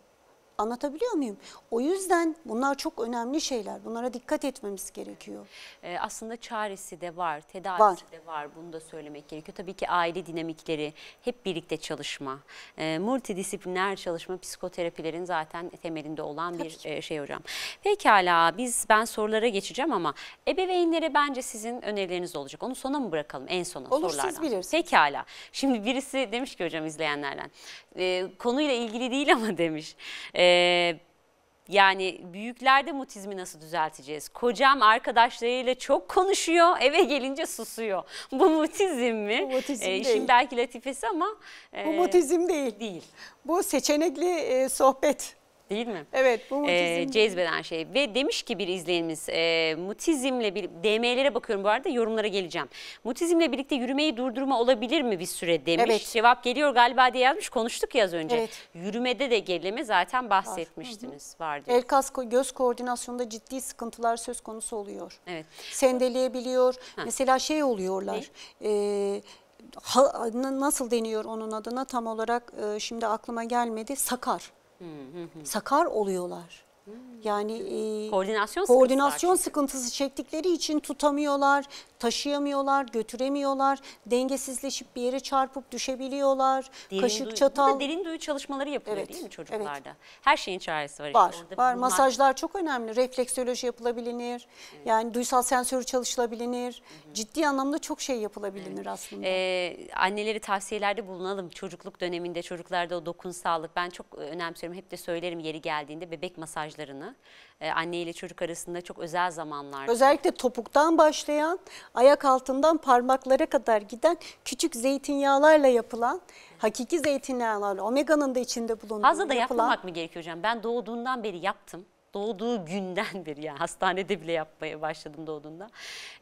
Anlatabiliyor muyum? O yüzden bunlar çok önemli şeyler. Bunlara dikkat etmemiz gerekiyor. Ee, aslında çaresi de var, tedavisi var. de var. Bunu da söylemek gerekiyor. Tabii ki aile dinamikleri, hep birlikte çalışma, e, multidisipliner çalışma psikoterapilerin zaten temelinde olan Tabii bir ki. E, şey hocam. Pekala biz ben sorulara geçeceğim ama ebeveynlere bence sizin önerileriniz olacak. Onu sona mı bırakalım? En sona Olur, sorulardan. Olur siz bilirsiniz. Pekala. Şimdi birisi demiş ki hocam izleyenlerden e, konuyla ilgili değil ama demiş. E, yani büyüklerde mutizmi nasıl düzelteceğiz? Kocam arkadaşlarıyla çok konuşuyor, eve gelince susuyor. Bu mutizm mi? Bu mutizm ee, değil. Şimdi belki latifesi ama. E, Bu mutizm değil. Değil. Bu seçenekli e, sohbet Değil mi? Evet bu ee, mutizm. Ee, cezbeden şey. Ve demiş ki bir izleyenimiz e, mutizmle bir DM'lere bakıyorum bu arada yorumlara geleceğim. Mutizmle birlikte yürümeyi durdurma olabilir mi bir süre demiş. Evet. Cevap geliyor galiba diye yazmış konuştuk ya az önce. Evet. Yürümede de gerileme zaten bahsetmiştiniz. Var. Hı -hı. El kas göz koordinasyonunda ciddi sıkıntılar söz konusu oluyor. Evet. Sendeleyebiliyor. Ha. Mesela şey oluyorlar. Ne? E, nasıl deniyor onun adına tam olarak e, şimdi aklıma gelmedi sakar. Sakar oluyorlar. Hmm. Yani e, koordinasyon, koordinasyon sıkıntısı, çektikleri için tutamıyorlar, taşıyamıyorlar, götüremiyorlar, dengesizleşip bir yere çarpıp düşebiliyorlar. Derin Kaşık duyu, çatal. derin duyu çalışmaları yapılıyor evet, değil mi çocuklarda? Evet. Her şeyin çaresi var. Var, işte. var. Masajlar çok önemli. Refleksoloji yapılabilir, evet. yani duysal sensörü çalışılabilir. Ciddi anlamda çok şey yapılabilir evet. aslında. Ee, anneleri tavsiyelerde bulunalım. Çocukluk döneminde çocuklarda o dokunsallık ben çok önemsiyorum. Hep de söylerim yeri geldiğinde bebek masaj mesajlarını e, anne ile çocuk arasında çok özel zamanlarda. Özellikle topuktan başlayan, ayak altından parmaklara kadar giden küçük zeytinyağlarla yapılan hakiki zeytinyağlarla omeganın da içinde bulunduğu Fazla da yapılan... yapmamak mı gerekiyor hocam? Ben doğduğundan beri yaptım doğduğu günden beri yani hastanede bile yapmaya başladım doğduğunda.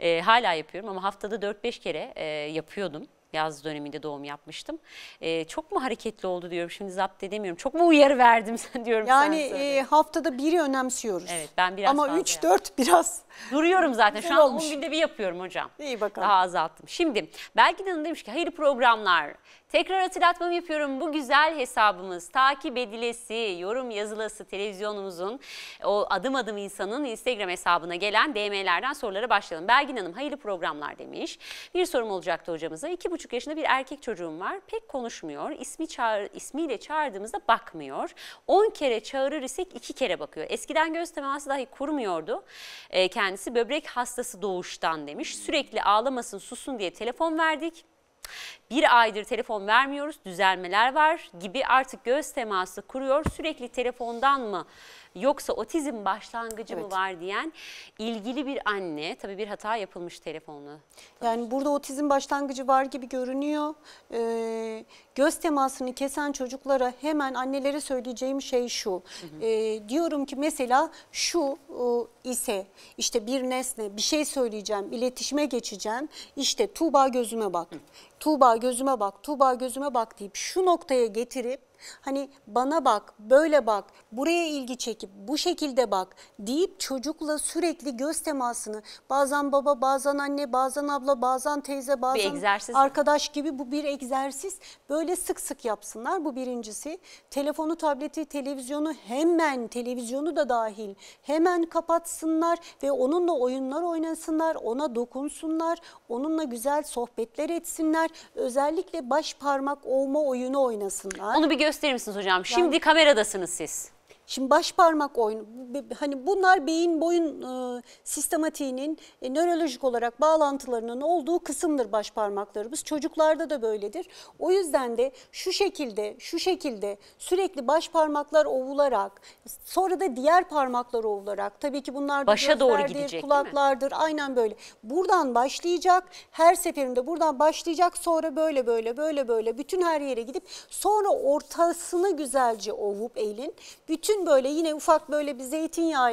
E, hala yapıyorum ama haftada 4-5 kere e, yapıyordum. Yaz döneminde doğum yapmıştım. E, çok mu hareketli oldu diyorum şimdi zapt edemiyorum. Çok mu uyarı verdim sen diyorum. Yani sen e, haftada biri önemsiyoruz. Evet ben biraz Ama 3-4 biraz. Duruyorum zaten şu an olmuş. 10 günde bir yapıyorum hocam. İyi bakalım. Daha azalttım. Şimdi belki de demiş ki hayır programlar Tekrar hatırlatmam yapıyorum. Bu güzel hesabımız takip edilesi, yorum yazılası televizyonumuzun o adım adım insanın Instagram hesabına gelen DM'lerden sorulara başlayalım. Belgin Hanım hayırlı programlar demiş. Bir sorum olacaktı hocamıza. buçuk yaşında bir erkek çocuğum var. Pek konuşmuyor. İsmi çağır, ismiyle çağırdığımızda bakmıyor. on kere çağırır isek iki kere bakıyor. Eskiden göz teması dahi kurmuyordu. Ee, kendisi böbrek hastası doğuştan demiş. Sürekli ağlamasın susun diye telefon verdik. Bir aydır telefon vermiyoruz, düzelmeler var gibi artık göz teması kuruyor. Sürekli telefondan mı yoksa otizm başlangıcı evet. mı var diyen ilgili bir anne tabii bir hata yapılmış telefonu. Yani burada otizm başlangıcı var gibi görünüyor. Ee, göz temasını kesen çocuklara hemen annelere söyleyeceğim şey şu. Hı hı. E, diyorum ki mesela şu e, ise işte bir nesne bir şey söyleyeceğim, iletişime geçeceğim. İşte Tuğba gözüme bak, hı. Tuğba gözüme bak, Tuğba gözüme bak deyip şu noktaya getirip Hani bana bak, böyle bak, buraya ilgi çekip bu şekilde bak deyip çocukla sürekli göz temasını bazen baba, bazen anne, bazen abla, bazen teyze, bazen egzersiz. arkadaş gibi bu bir egzersiz. Böyle sık sık yapsınlar bu birincisi. Telefonu, tableti, televizyonu hemen televizyonu da dahil hemen kapatsınlar ve onunla oyunlar oynasınlar, ona dokunsunlar, onunla güzel sohbetler etsinler. Özellikle baş parmak olma oyunu oynasınlar. Onu bir gösterir misiniz hocam? Şimdi yani, kameradasınız siz. Şimdi baş parmak oyunu hani bunlar beyin boyun e, sistematiğinin e, nörolojik olarak bağlantılarının olduğu kısımdır baş parmaklarımız. Çocuklarda da böyledir. O yüzden de şu şekilde şu şekilde sürekli baş parmaklar ovularak sonra da diğer parmaklar ovularak tabii ki bunlar başa doğru gidecek kulaklardır aynen böyle. Buradan başlayacak her seferinde buradan başlayacak sonra böyle böyle böyle böyle bütün her yere gidip sonra ortasını güzelce ovup elin bütün Elim böyle yine ufak böyle bir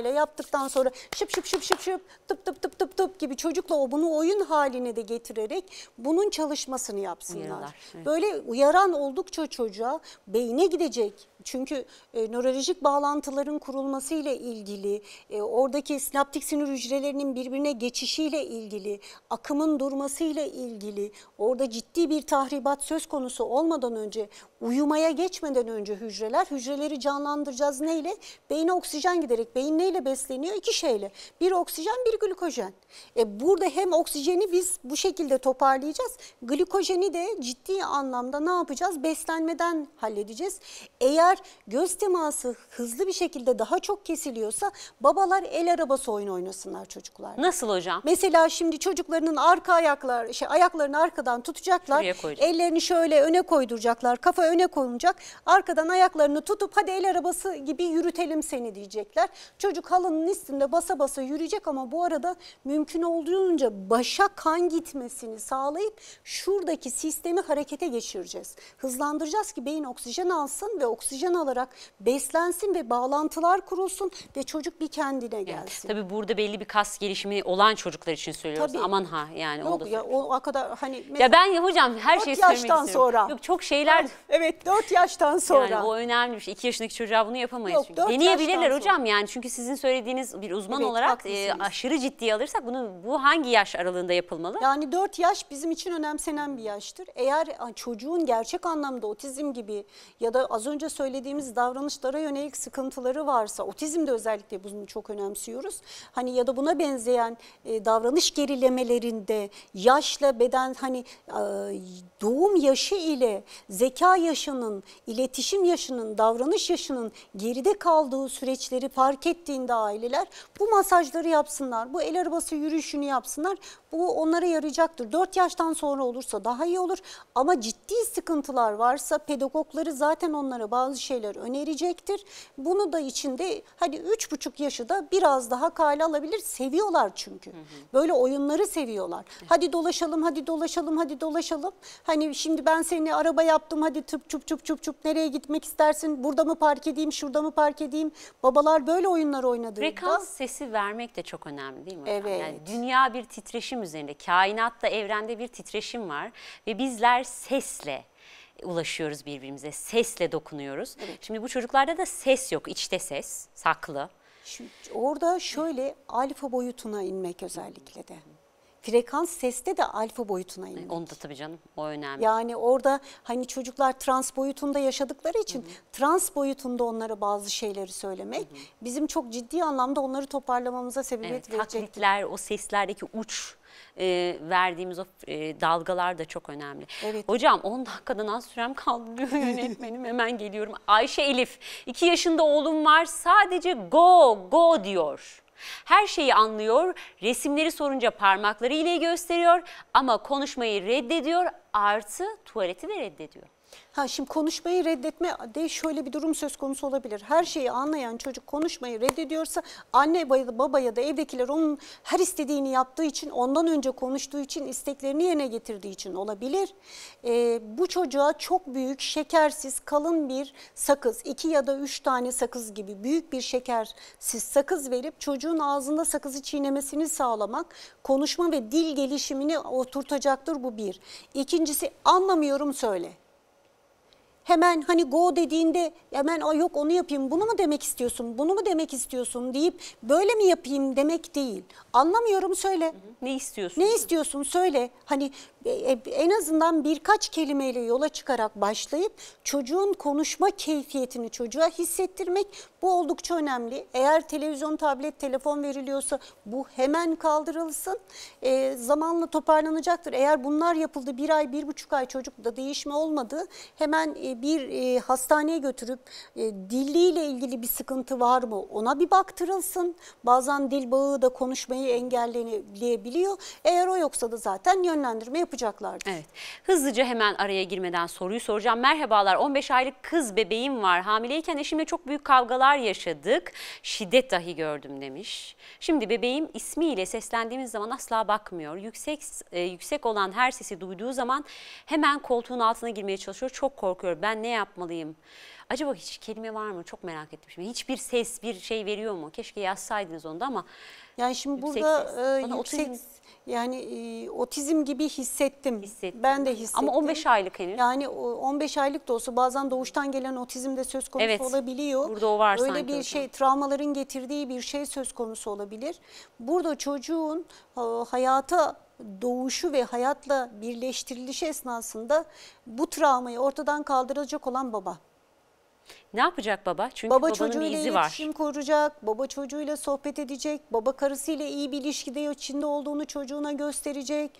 ile yaptıktan sonra şıp şıp şıp şıp şıp tıp tıp tıp tıp tıp gibi çocukla o bunu oyun haline de getirerek bunun çalışmasını yapsınlar. Uyarlar, evet. Böyle uyaran oldukça çocuğa beyne gidecek çünkü e, nörolojik bağlantıların kurulması ile ilgili, e, oradaki sinaptik sinir hücrelerinin birbirine geçişiyle ilgili, akımın durması ile ilgili, orada ciddi bir tahribat söz konusu olmadan önce, uyumaya geçmeden önce hücreler, hücreleri canlandıracağız neyle? Beyne oksijen giderek. Beyin neyle besleniyor? İki şeyle. Bir oksijen, bir glikojen. E, burada hem oksijeni biz bu şekilde toparlayacağız, glikojeni de ciddi anlamda ne yapacağız? Beslenmeden halledeceğiz. Eğer eğer göz teması hızlı bir şekilde daha çok kesiliyorsa babalar el arabası oyunu oynasınlar çocuklar. Nasıl hocam? Mesela şimdi çocuklarının arka ayaklar, şey, ayaklarını arkadan tutacaklar. Ellerini şöyle öne koyduracaklar. Kafa öne koyulacak, Arkadan ayaklarını tutup hadi el arabası gibi yürütelim seni diyecekler. Çocuk halının üstünde basa basa yürüyecek ama bu arada mümkün olduğunca başa kan gitmesini sağlayıp şuradaki sistemi harekete geçireceğiz. Hızlandıracağız ki beyin oksijen alsın ve oksijen oksijen alarak beslensin ve bağlantılar kurulsun ve çocuk bir kendine gelsin. Evet, tabii burada belli bir kas gelişimi olan çocuklar için söylüyoruz. Tabii. Aman ha yani. Yok ya o, kadar hani. Ya ben ya hocam her şeyi söylemek istiyorum. yaştan sonra. Yok çok şeyler. Evet 4 yaştan sonra. Yani o önemli bir şey. 2 yaşındaki çocuğa bunu yapamayız. Yok, çünkü. Deneyebilirler hocam sonra. yani çünkü sizin söylediğiniz bir uzman evet, olarak e, aşırı ciddiye alırsak bunu bu hangi yaş aralığında yapılmalı? Yani 4 yaş bizim için önemsenen bir yaştır. Eğer çocuğun gerçek anlamda otizm gibi ya da az önce söylediğim söylediğimiz davranışlara yönelik sıkıntıları varsa, otizmde özellikle bunu çok önemsiyoruz. Hani ya da buna benzeyen e, davranış gerilemelerinde yaşla beden hani e, doğum yaşı ile zeka yaşının, iletişim yaşının, davranış yaşının geride kaldığı süreçleri fark ettiğinde aileler bu masajları yapsınlar, bu el arabası yürüyüşünü yapsınlar. Bu onlara yarayacaktır. 4 yaştan sonra olursa daha iyi olur ama ciddi sıkıntılar varsa pedagogları zaten onlara bazı şeyler önerecektir. Bunu da içinde hani 3,5 yaşı da biraz daha kale alabilir. Seviyorlar çünkü. Hı hı. Böyle oyunları seviyorlar. Hı. Hadi dolaşalım, hadi dolaşalım, hadi dolaşalım. Hani şimdi ben seni araba yaptım hadi tıp çup çup çup çup nereye gitmek istersin? Burada mı park edeyim, şurada mı park edeyim? Babalar böyle oyunlar oynadığında. Frekans sesi vermek de çok önemli değil mi? Evet. Yani dünya bir titreşim titreşim üzerinde. Kainatta, evrende bir titreşim var ve bizler sesle ulaşıyoruz birbirimize. Sesle dokunuyoruz. Evet. Şimdi bu çocuklarda da ses yok. İçte ses, saklı. Şu, orada şöyle alfa boyutuna inmek özellikle de. Frekans seste de alfa boyutuna inmek. Onu da tabii canım o önemli. Yani orada hani çocuklar trans boyutunda yaşadıkları için hı hı. trans boyutunda onlara bazı şeyleri söylemek hı hı. bizim çok ciddi anlamda onları toparlamamıza sebebiyet evet, verecek. Taklitler o seslerdeki uç e, verdiğimiz o e, dalgalar da çok önemli. Evet. Hocam 10 dakikadan az sürem kaldı diyor yönetmenim hemen geliyorum. Ayşe Elif 2 yaşında oğlum var sadece go go diyor. Her şeyi anlıyor, resimleri sorunca parmakları ile gösteriyor ama konuşmayı reddediyor artı tuvaleti de reddediyor. Ha şimdi konuşmayı reddetme de şöyle bir durum söz konusu olabilir. Her şeyi anlayan çocuk konuşmayı reddediyorsa anne baba ya da evdekiler onun her istediğini yaptığı için ondan önce konuştuğu için isteklerini yerine getirdiği için olabilir. Ee, bu çocuğa çok büyük şekersiz kalın bir sakız iki ya da üç tane sakız gibi büyük bir şekersiz sakız verip çocuğun ağzında sakızı çiğnemesini sağlamak konuşma ve dil gelişimini oturtacaktır bu bir. İkincisi anlamıyorum söyle hemen hani go dediğinde hemen o yok onu yapayım bunu mu demek istiyorsun bunu mu demek istiyorsun deyip böyle mi yapayım demek değil. Anlamıyorum söyle. Ne istiyorsun? Ne istiyorsun söyle. Hani e, e, en azından birkaç kelimeyle yola çıkarak başlayıp çocuğun konuşma keyfiyetini çocuğa hissettirmek bu oldukça önemli. Eğer televizyon, tablet, telefon veriliyorsa bu hemen kaldırılsın. E, zamanla toparlanacaktır. Eğer bunlar yapıldı bir ay, bir buçuk ay çocukta değişme olmadı hemen e, bir e, hastaneye götürüp e, diliyle ilgili bir sıkıntı var mı ona bir baktırılsın. Bazen dil bağı da konuşmayı engelleyebiliyor. Eğer o yoksa da zaten yönlendirme yapacak yapacaklardır. Evet. Hızlıca hemen araya girmeden soruyu soracağım. Merhabalar 15 aylık kız bebeğim var. Hamileyken eşimle çok büyük kavgalar yaşadık. Şiddet dahi gördüm demiş. Şimdi bebeğim ismiyle seslendiğimiz zaman asla bakmıyor. Yüksek e, yüksek olan her sesi duyduğu zaman hemen koltuğun altına girmeye çalışıyor. Çok korkuyor. Ben ne yapmalıyım? Acaba hiç kelime var mı? Çok merak ettim Hiçbir ses, bir şey veriyor mu? Keşke yazsaydınız onda ama. Yani şimdi yüksek burada ses. e, yüksek yani e, otizm gibi hissettim. hissettim. Ben de hissettim. Ama 15 aylık henüz. Yani 15 aylık da olsa bazen doğuştan gelen otizm de söz konusu evet, olabiliyor. Burada o var Öyle bir hocam. şey travmaların getirdiği bir şey söz konusu olabilir. Burada çocuğun e, hayata doğuşu ve hayatla birleştirilişi esnasında bu travmayı ortadan kaldıracak olan baba. Ne yapacak baba? Çünkü baba babanın bir izi var. Baba çocuğuyla iletişim kuracak, baba çocuğuyla sohbet edecek, baba karısıyla iyi bir ilişkide içinde olduğunu çocuğuna gösterecek,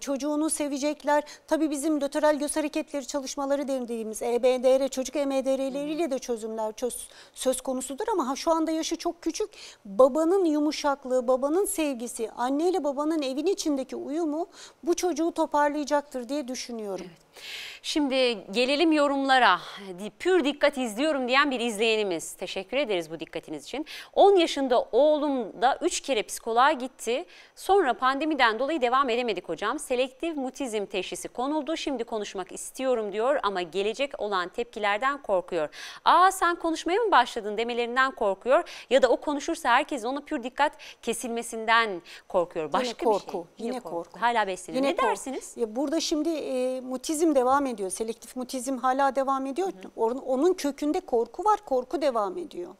çocuğunu sevecekler. Tabii bizim löteral göz hareketleri çalışmaları dediğimiz EBDR, çocuk EMDR'leriyle de çözümler çöz, söz konusudur ama ha, şu anda yaşı çok küçük. Babanın yumuşaklığı, babanın sevgisi, anneyle babanın evin içindeki uyumu bu çocuğu toparlayacaktır diye düşünüyorum. Evet. Şimdi gelelim yorumlara. Pür dikkat izleyelim izliyorum diyen bir izleyenimiz. Teşekkür ederiz bu dikkatiniz için. 10 yaşında oğlum da 3 kere psikoloğa gitti. Sonra pandemiden dolayı devam edemedik hocam. Selektif mutizm teşhisi konuldu. Şimdi konuşmak istiyorum diyor ama gelecek olan tepkilerden korkuyor. Aa sen konuşmaya mı başladın demelerinden korkuyor. Ya da o konuşursa herkes ona pür dikkat kesilmesinden korkuyor. Başka yine korku, bir şey. Yine, yine korku. korku. Hala besleniyor. Yine ne korku. dersiniz? Ya burada şimdi e, mutizm devam ediyor. Selektif mutizm hala devam ediyor. Hı hı. Onun, onun kökü üstünde korku var, korku devam ediyor.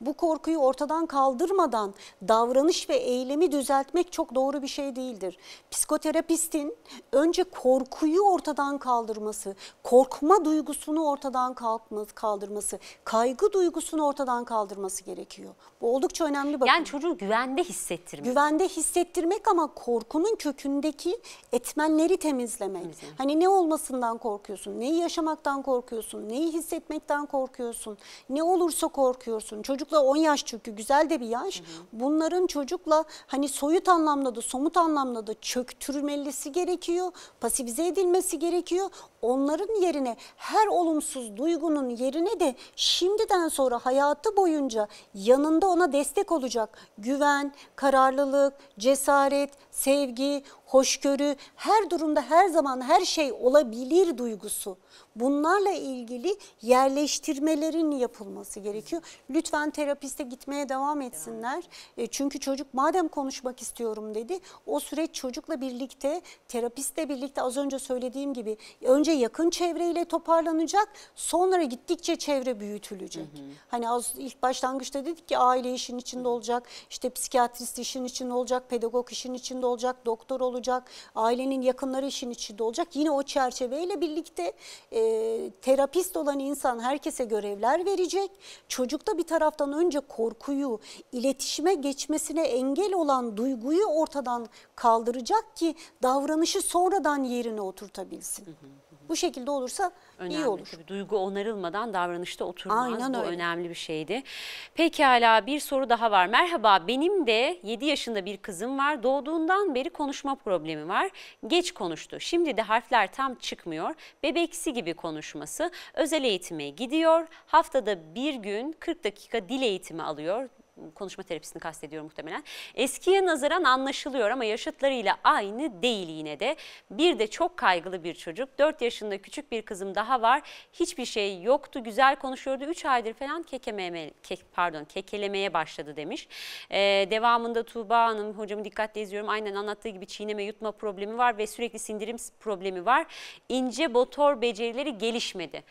Bu korkuyu ortadan kaldırmadan davranış ve eylemi düzeltmek çok doğru bir şey değildir. Psikoterapistin önce korkuyu ortadan kaldırması, korkma duygusunu ortadan kaldırması, kaygı duygusunu ortadan kaldırması gerekiyor. Bu oldukça önemli bakın. Yani çocuğu güvende hissettirmek. Güvende hissettirmek ama korkunun kökündeki etmenleri temizlemek. Temizlemek. Hani ne olmasından korkuyorsun, neyi yaşamaktan korkuyorsun, neyi hissetmekten korkuyorsun, ne olursa korkuyorsun, söylüyorum. Çocukla 10 yaş çünkü güzel de bir yaş. Hı hı. Bunların çocukla hani soyut anlamda da somut anlamda da çöktürmelisi gerekiyor. Pasifize edilmesi gerekiyor. Onların yerine her olumsuz duygunun yerine de şimdiden sonra hayatı boyunca yanında ona destek olacak güven, kararlılık, cesaret, sevgi, hoşgörü her durumda her zaman her şey olabilir duygusu bunlarla ilgili yerleştirmelerin yapılması gerekiyor. Lütfen terapiste gitmeye devam etsinler. E, çünkü çocuk madem konuşmak istiyorum dedi o süreç çocukla birlikte terapiste birlikte az önce söylediğim gibi önce yakın çevreyle toparlanacak sonra gittikçe çevre büyütülecek. Hı hı. Hani az ilk başlangıçta dedik ki aile işin içinde olacak işte psikiyatrist işin içinde olacak pedagog işin içinde olacak doktor olacak ailenin yakınları işin içinde olacak yine o çerçeveyle birlikte e, e, terapist olan insan herkese görevler verecek. Çocukta bir taraftan önce korkuyu, iletişime geçmesine engel olan duyguyu ortadan kaldıracak ki davranışı sonradan yerine oturtabilsin. Hı hı. Bu şekilde olursa önemli, iyi olur. Tabii, duygu onarılmadan davranışta oturmaz. Aynen Bu önemli bir şeydi. Pekala bir soru daha var. Merhaba benim de 7 yaşında bir kızım var. Doğduğundan beri konuşma problemi var. Geç konuştu. Şimdi de harfler tam çıkmıyor. Bebeksi gibi konuşması. Özel eğitime gidiyor. Haftada bir gün 40 dakika dil eğitimi alıyor konuşma terapisini kastediyor muhtemelen. Eskiye nazaran anlaşılıyor ama yaşıtlarıyla aynı değil yine de. Bir de çok kaygılı bir çocuk. 4 yaşında küçük bir kızım daha var. Hiçbir şey yoktu. Güzel konuşuyordu. 3 aydır falan kekememe, ke, pardon, kekelemeye başladı demiş. Ee, devamında Tuğba Hanım hocamı dikkatle izliyorum. Aynen anlattığı gibi çiğneme yutma problemi var ve sürekli sindirim problemi var. İnce motor becerileri gelişmedi.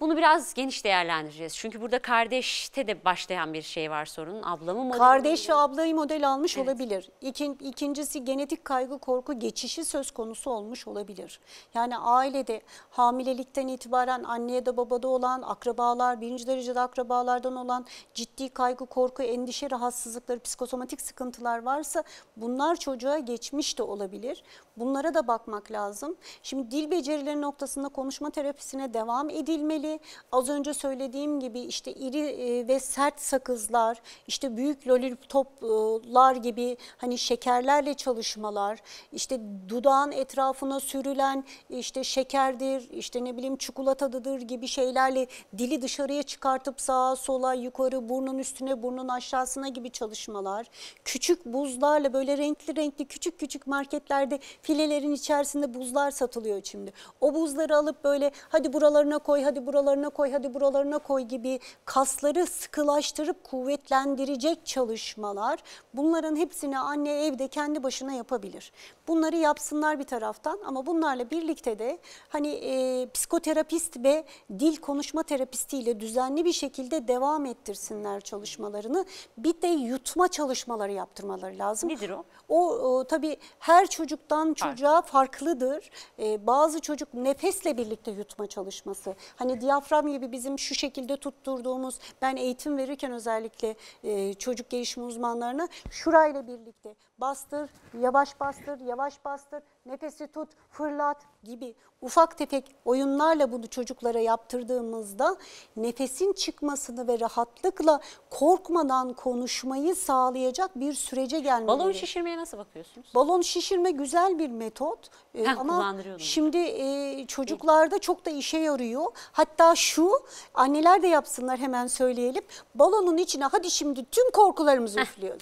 Bunu biraz geniş değerlendireceğiz. Çünkü burada kardeşte de başlayan bir şey var sorunun. Ablamı model Kardeş ve ablayı model almış evet. olabilir. İkin, ikincisi genetik kaygı korku geçişi söz konusu olmuş olabilir. Yani ailede hamilelikten itibaren anneye de babada olan akrabalar, birinci derecede akrabalardan olan ciddi kaygı korku, endişe rahatsızlıkları, psikosomatik sıkıntılar varsa bunlar çocuğa geçmiş de olabilir. Bunlara da bakmak lazım. Şimdi dil becerileri noktasında konuşma terapisine devam edilmeli meyveli az önce söylediğim gibi işte iri e, ve sert sakızlar, işte büyük lollipoplar gibi hani şekerlerle çalışmalar, işte dudağın etrafına sürülen işte şekerdir, işte ne bileyim çikolatadır gibi şeylerle dili dışarıya çıkartıp sağa sola yukarı burnun üstüne burnun aşağısına gibi çalışmalar. Küçük buzlarla böyle renkli renkli küçük küçük marketlerde filelerin içerisinde buzlar satılıyor şimdi. O buzları alıp böyle hadi buralarına koy hadi buralarına buralarına koy hadi buralarına koy gibi kasları sıkılaştırıp kuvvetlendirecek çalışmalar bunların hepsini anne evde kendi başına yapabilir. Bunları yapsınlar bir taraftan ama bunlarla birlikte de hani e, psikoterapist ve dil konuşma terapistiyle düzenli bir şekilde devam ettirsinler çalışmalarını. Bir de yutma çalışmaları yaptırmaları lazım. Nedir o? O, o tabii her çocuktan çocuğa Farklı. farklıdır. E, bazı çocuk nefesle birlikte yutma çalışması. Hani diyafram gibi bizim şu şekilde tutturduğumuz ben eğitim verirken özellikle e, çocuk gelişimi uzmanlarına şurayla birlikte bastır, yavaş bastır, yavaş bastır nefesi tut, fırlat gibi ufak tefek oyunlarla bunu çocuklara yaptırdığımızda nefesin çıkmasını ve rahatlıkla korkmadan konuşmayı sağlayacak bir sürece gelmeli. Balon şişirmeye nasıl bakıyorsunuz? Balon şişirme güzel bir metot ee, Heh, ama şimdi e, çocuklarda çok da işe yarıyor. Hatta şu anneler de yapsınlar hemen söyleyelim. Balonun içine hadi şimdi tüm korkularımızı üfleyelim.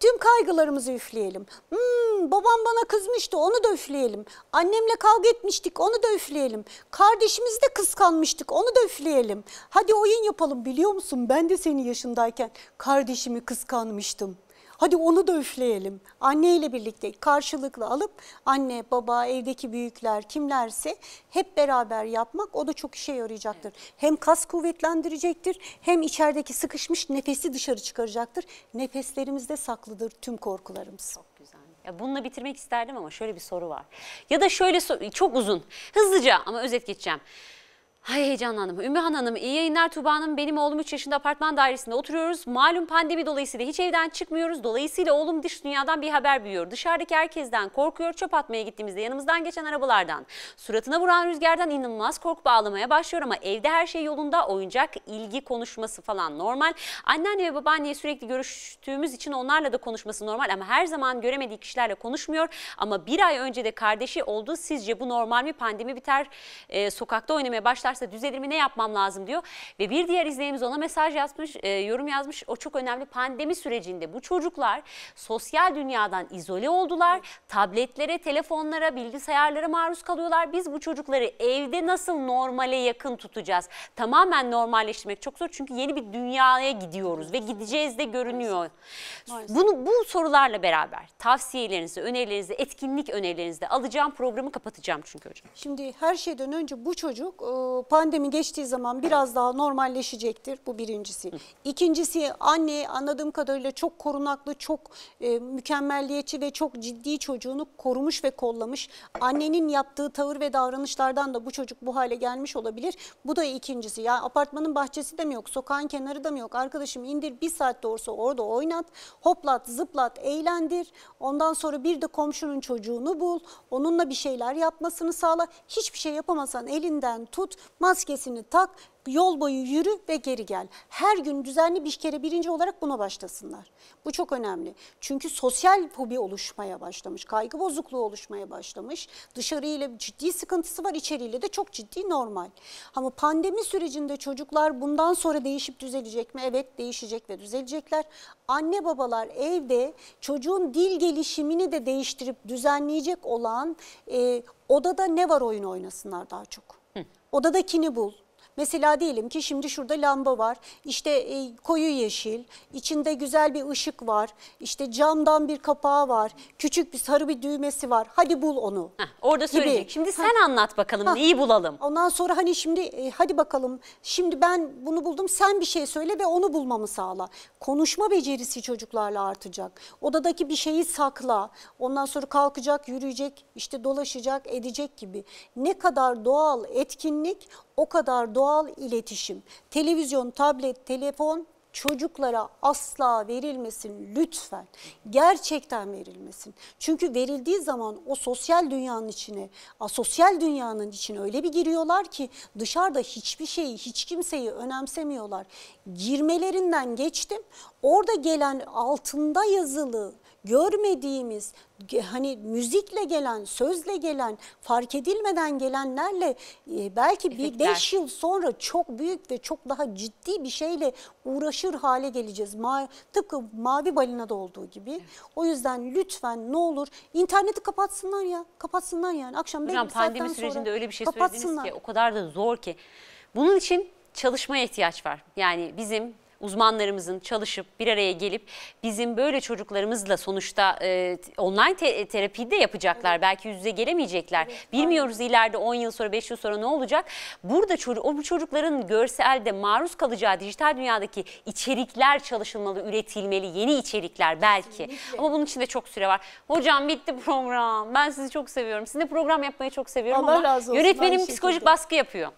Tüm kaygılarımızı üfleyelim. Hmm, babam bana kızmıştı onu da üfleyelim. Annemle kavga etmiştik onu da üfleyelim. Kardeşimizi de kıskanmıştık onu da üfleyelim. Hadi oyun yapalım biliyor musun ben de senin yaşındayken kardeşimi kıskanmıştım. Hadi onu da üfleyelim. Anne ile birlikte karşılıklı alıp anne, baba, evdeki büyükler kimlerse hep beraber yapmak o da çok işe yarayacaktır. Evet. Hem kas kuvvetlendirecektir hem içerideki sıkışmış nefesi dışarı çıkaracaktır. Nefeslerimizde saklıdır tüm korkularımız. Çok güzel. Ya bununla bitirmek isterdim ama şöyle bir soru var. Ya da şöyle çok uzun. Hızlıca ama özet geçeceğim. Hay heyecanlandım. Ümmühan Hanım iyi yayınlar Tuba Hanım. Benim oğlum 3 yaşında apartman dairesinde oturuyoruz. Malum pandemi dolayısıyla hiç evden çıkmıyoruz. Dolayısıyla oğlum dış dünyadan bir haber büyüyor. Dışarıdaki herkesten korkuyor. Çöp atmaya gittiğimizde yanımızdan geçen arabalardan. Suratına vuran rüzgardan inanılmaz korku bağlamaya başlıyor ama evde her şey yolunda. Oyuncak, ilgi konuşması falan normal. Anneanne ve babaanneye sürekli görüştüğümüz için onlarla da konuşması normal ama her zaman göremediği kişilerle konuşmuyor. Ama bir ay önce de kardeşi oldu. Sizce bu normal mi? Pandemi biter, e, sokakta oynamaya başlar varsa düzelimi ne yapmam lazım diyor. Ve bir diğer izleyenimiz ona mesaj yazmış, e, yorum yazmış. O çok önemli pandemi sürecinde bu çocuklar sosyal dünyadan izole oldular. Tabletlere, telefonlara, bilgisayarlara maruz kalıyorlar. Biz bu çocukları evde nasıl normale yakın tutacağız? Tamamen normalleştirmek çok zor çünkü yeni bir dünyaya gidiyoruz ve gideceğiz de görünüyor. Bunu bu sorularla beraber tavsiyelerinizi, önerilerinizi, etkinlik önerilerinizi de alacağım. Programı kapatacağım çünkü hocam. Şimdi her şeyden önce bu çocuk e, pandemi geçtiği zaman biraz daha normalleşecektir bu birincisi. İkincisi anne anladığım kadarıyla çok korunaklı, çok e, mükemmelliyetçi ve çok ciddi çocuğunu korumuş ve kollamış. Annenin yaptığı tavır ve davranışlardan da bu çocuk bu hale gelmiş olabilir. Bu da ikincisi. ya apartmanın bahçesi de mi yok, sokağın kenarı da mı yok? Arkadaşım indir bir saat doğrusu orada oynat, hoplat, zıplat, eğlendir. Ondan sonra bir de komşunun çocuğunu bul, onunla bir şeyler yapmasını sağla. Hiçbir şey yapamasan elinden tut, maskesini tak, yol boyu yürü ve geri gel. Her gün düzenli bir kere birinci olarak buna başlasınlar. Bu çok önemli. Çünkü sosyal fobi oluşmaya başlamış, kaygı bozukluğu oluşmaya başlamış. Dışarıyla ciddi sıkıntısı var, içeriyle de çok ciddi normal. Ama pandemi sürecinde çocuklar bundan sonra değişip düzelecek mi? Evet değişecek ve düzelecekler. Anne babalar evde çocuğun dil gelişimini de değiştirip düzenleyecek olan e, odada ne var oyun oynasınlar daha çok. Odadakini bul. Mesela diyelim ki şimdi şurada lamba var. İşte e, koyu yeşil, içinde güzel bir ışık var. İşte camdan bir kapağı var. Küçük bir sarı bir düğmesi var. Hadi bul onu. Heh, orada söyleyecek. Gibi. Şimdi sen anlat bakalım ha. neyi bulalım. Ondan sonra hani şimdi e, hadi bakalım. Şimdi ben bunu buldum. Sen bir şey söyle ve onu bulmamı sağla. Konuşma becerisi çocuklarla artacak. Odadaki bir şeyi sakla. Ondan sonra kalkacak, yürüyecek, işte dolaşacak, edecek gibi. Ne kadar doğal etkinlik o kadar doğal iletişim, televizyon, tablet, telefon çocuklara asla verilmesin lütfen. Gerçekten verilmesin. Çünkü verildiği zaman o sosyal dünyanın içine, a, sosyal dünyanın içine öyle bir giriyorlar ki dışarıda hiçbir şeyi, hiç kimseyi önemsemiyorlar. Girmelerinden geçtim. Orada gelen altında yazılı görmediğimiz hani müzikle gelen, sözle gelen, fark edilmeden gelenlerle e, belki Efektler. bir beş yıl sonra çok büyük ve çok daha ciddi bir şeyle uğraşır hale geleceğiz. Ma tıpkı Mavi balina da olduğu gibi. Evet. O yüzden lütfen ne olur interneti kapatsınlar ya. Kapatsınlar yani. Akşam Hocam, belli bir pandemi sürecinde öyle bir şey söylediniz ki o kadar da zor ki. Bunun için çalışmaya ihtiyaç var. Yani bizim uzmanlarımızın çalışıp bir araya gelip bizim böyle çocuklarımızla sonuçta e, online te terapi de yapacaklar. Evet. Belki yüz yüze gelemeyecekler. Evet. Bilmiyoruz Aynen. ileride 10 yıl sonra 5 yıl sonra ne olacak. Burada o bu çocukların görselde maruz kalacağı dijital dünyadaki içerikler çalışılmalı, üretilmeli. Yeni içerikler belki. Kesinlikle. Ama bunun için de çok süre var. Hocam bitti program. Ben sizi çok seviyorum. Sizinle program yapmayı çok seviyorum Allah ama razı olsun, yönetmenim psikolojik şekilde. baskı yapıyor.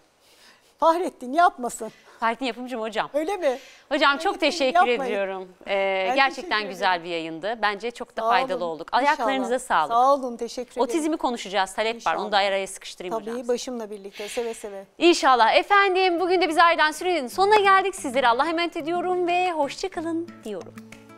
Fahrettin yapmasın. Partinin yapımcım hocam. Öyle mi? Hocam Öyle çok teşekkür yapmayın. ediyorum. Ee, gerçekten güzel bir yayındı. Bence çok da Sağ faydalı olun. olduk. Ayaklarınıza İnşallah. sağlık. Sağ olun teşekkür ederim. Otizmi konuşacağız talep İnşallah. var. Onu da araya sıkıştırayım Tabii, hocam. Tabii başımla birlikte seve seve. İnşallah. Efendim bugün de biz ayrılan sürenin sonuna geldik. Sizlere Allah'a emanet ediyorum ve hoşçakalın diyorum.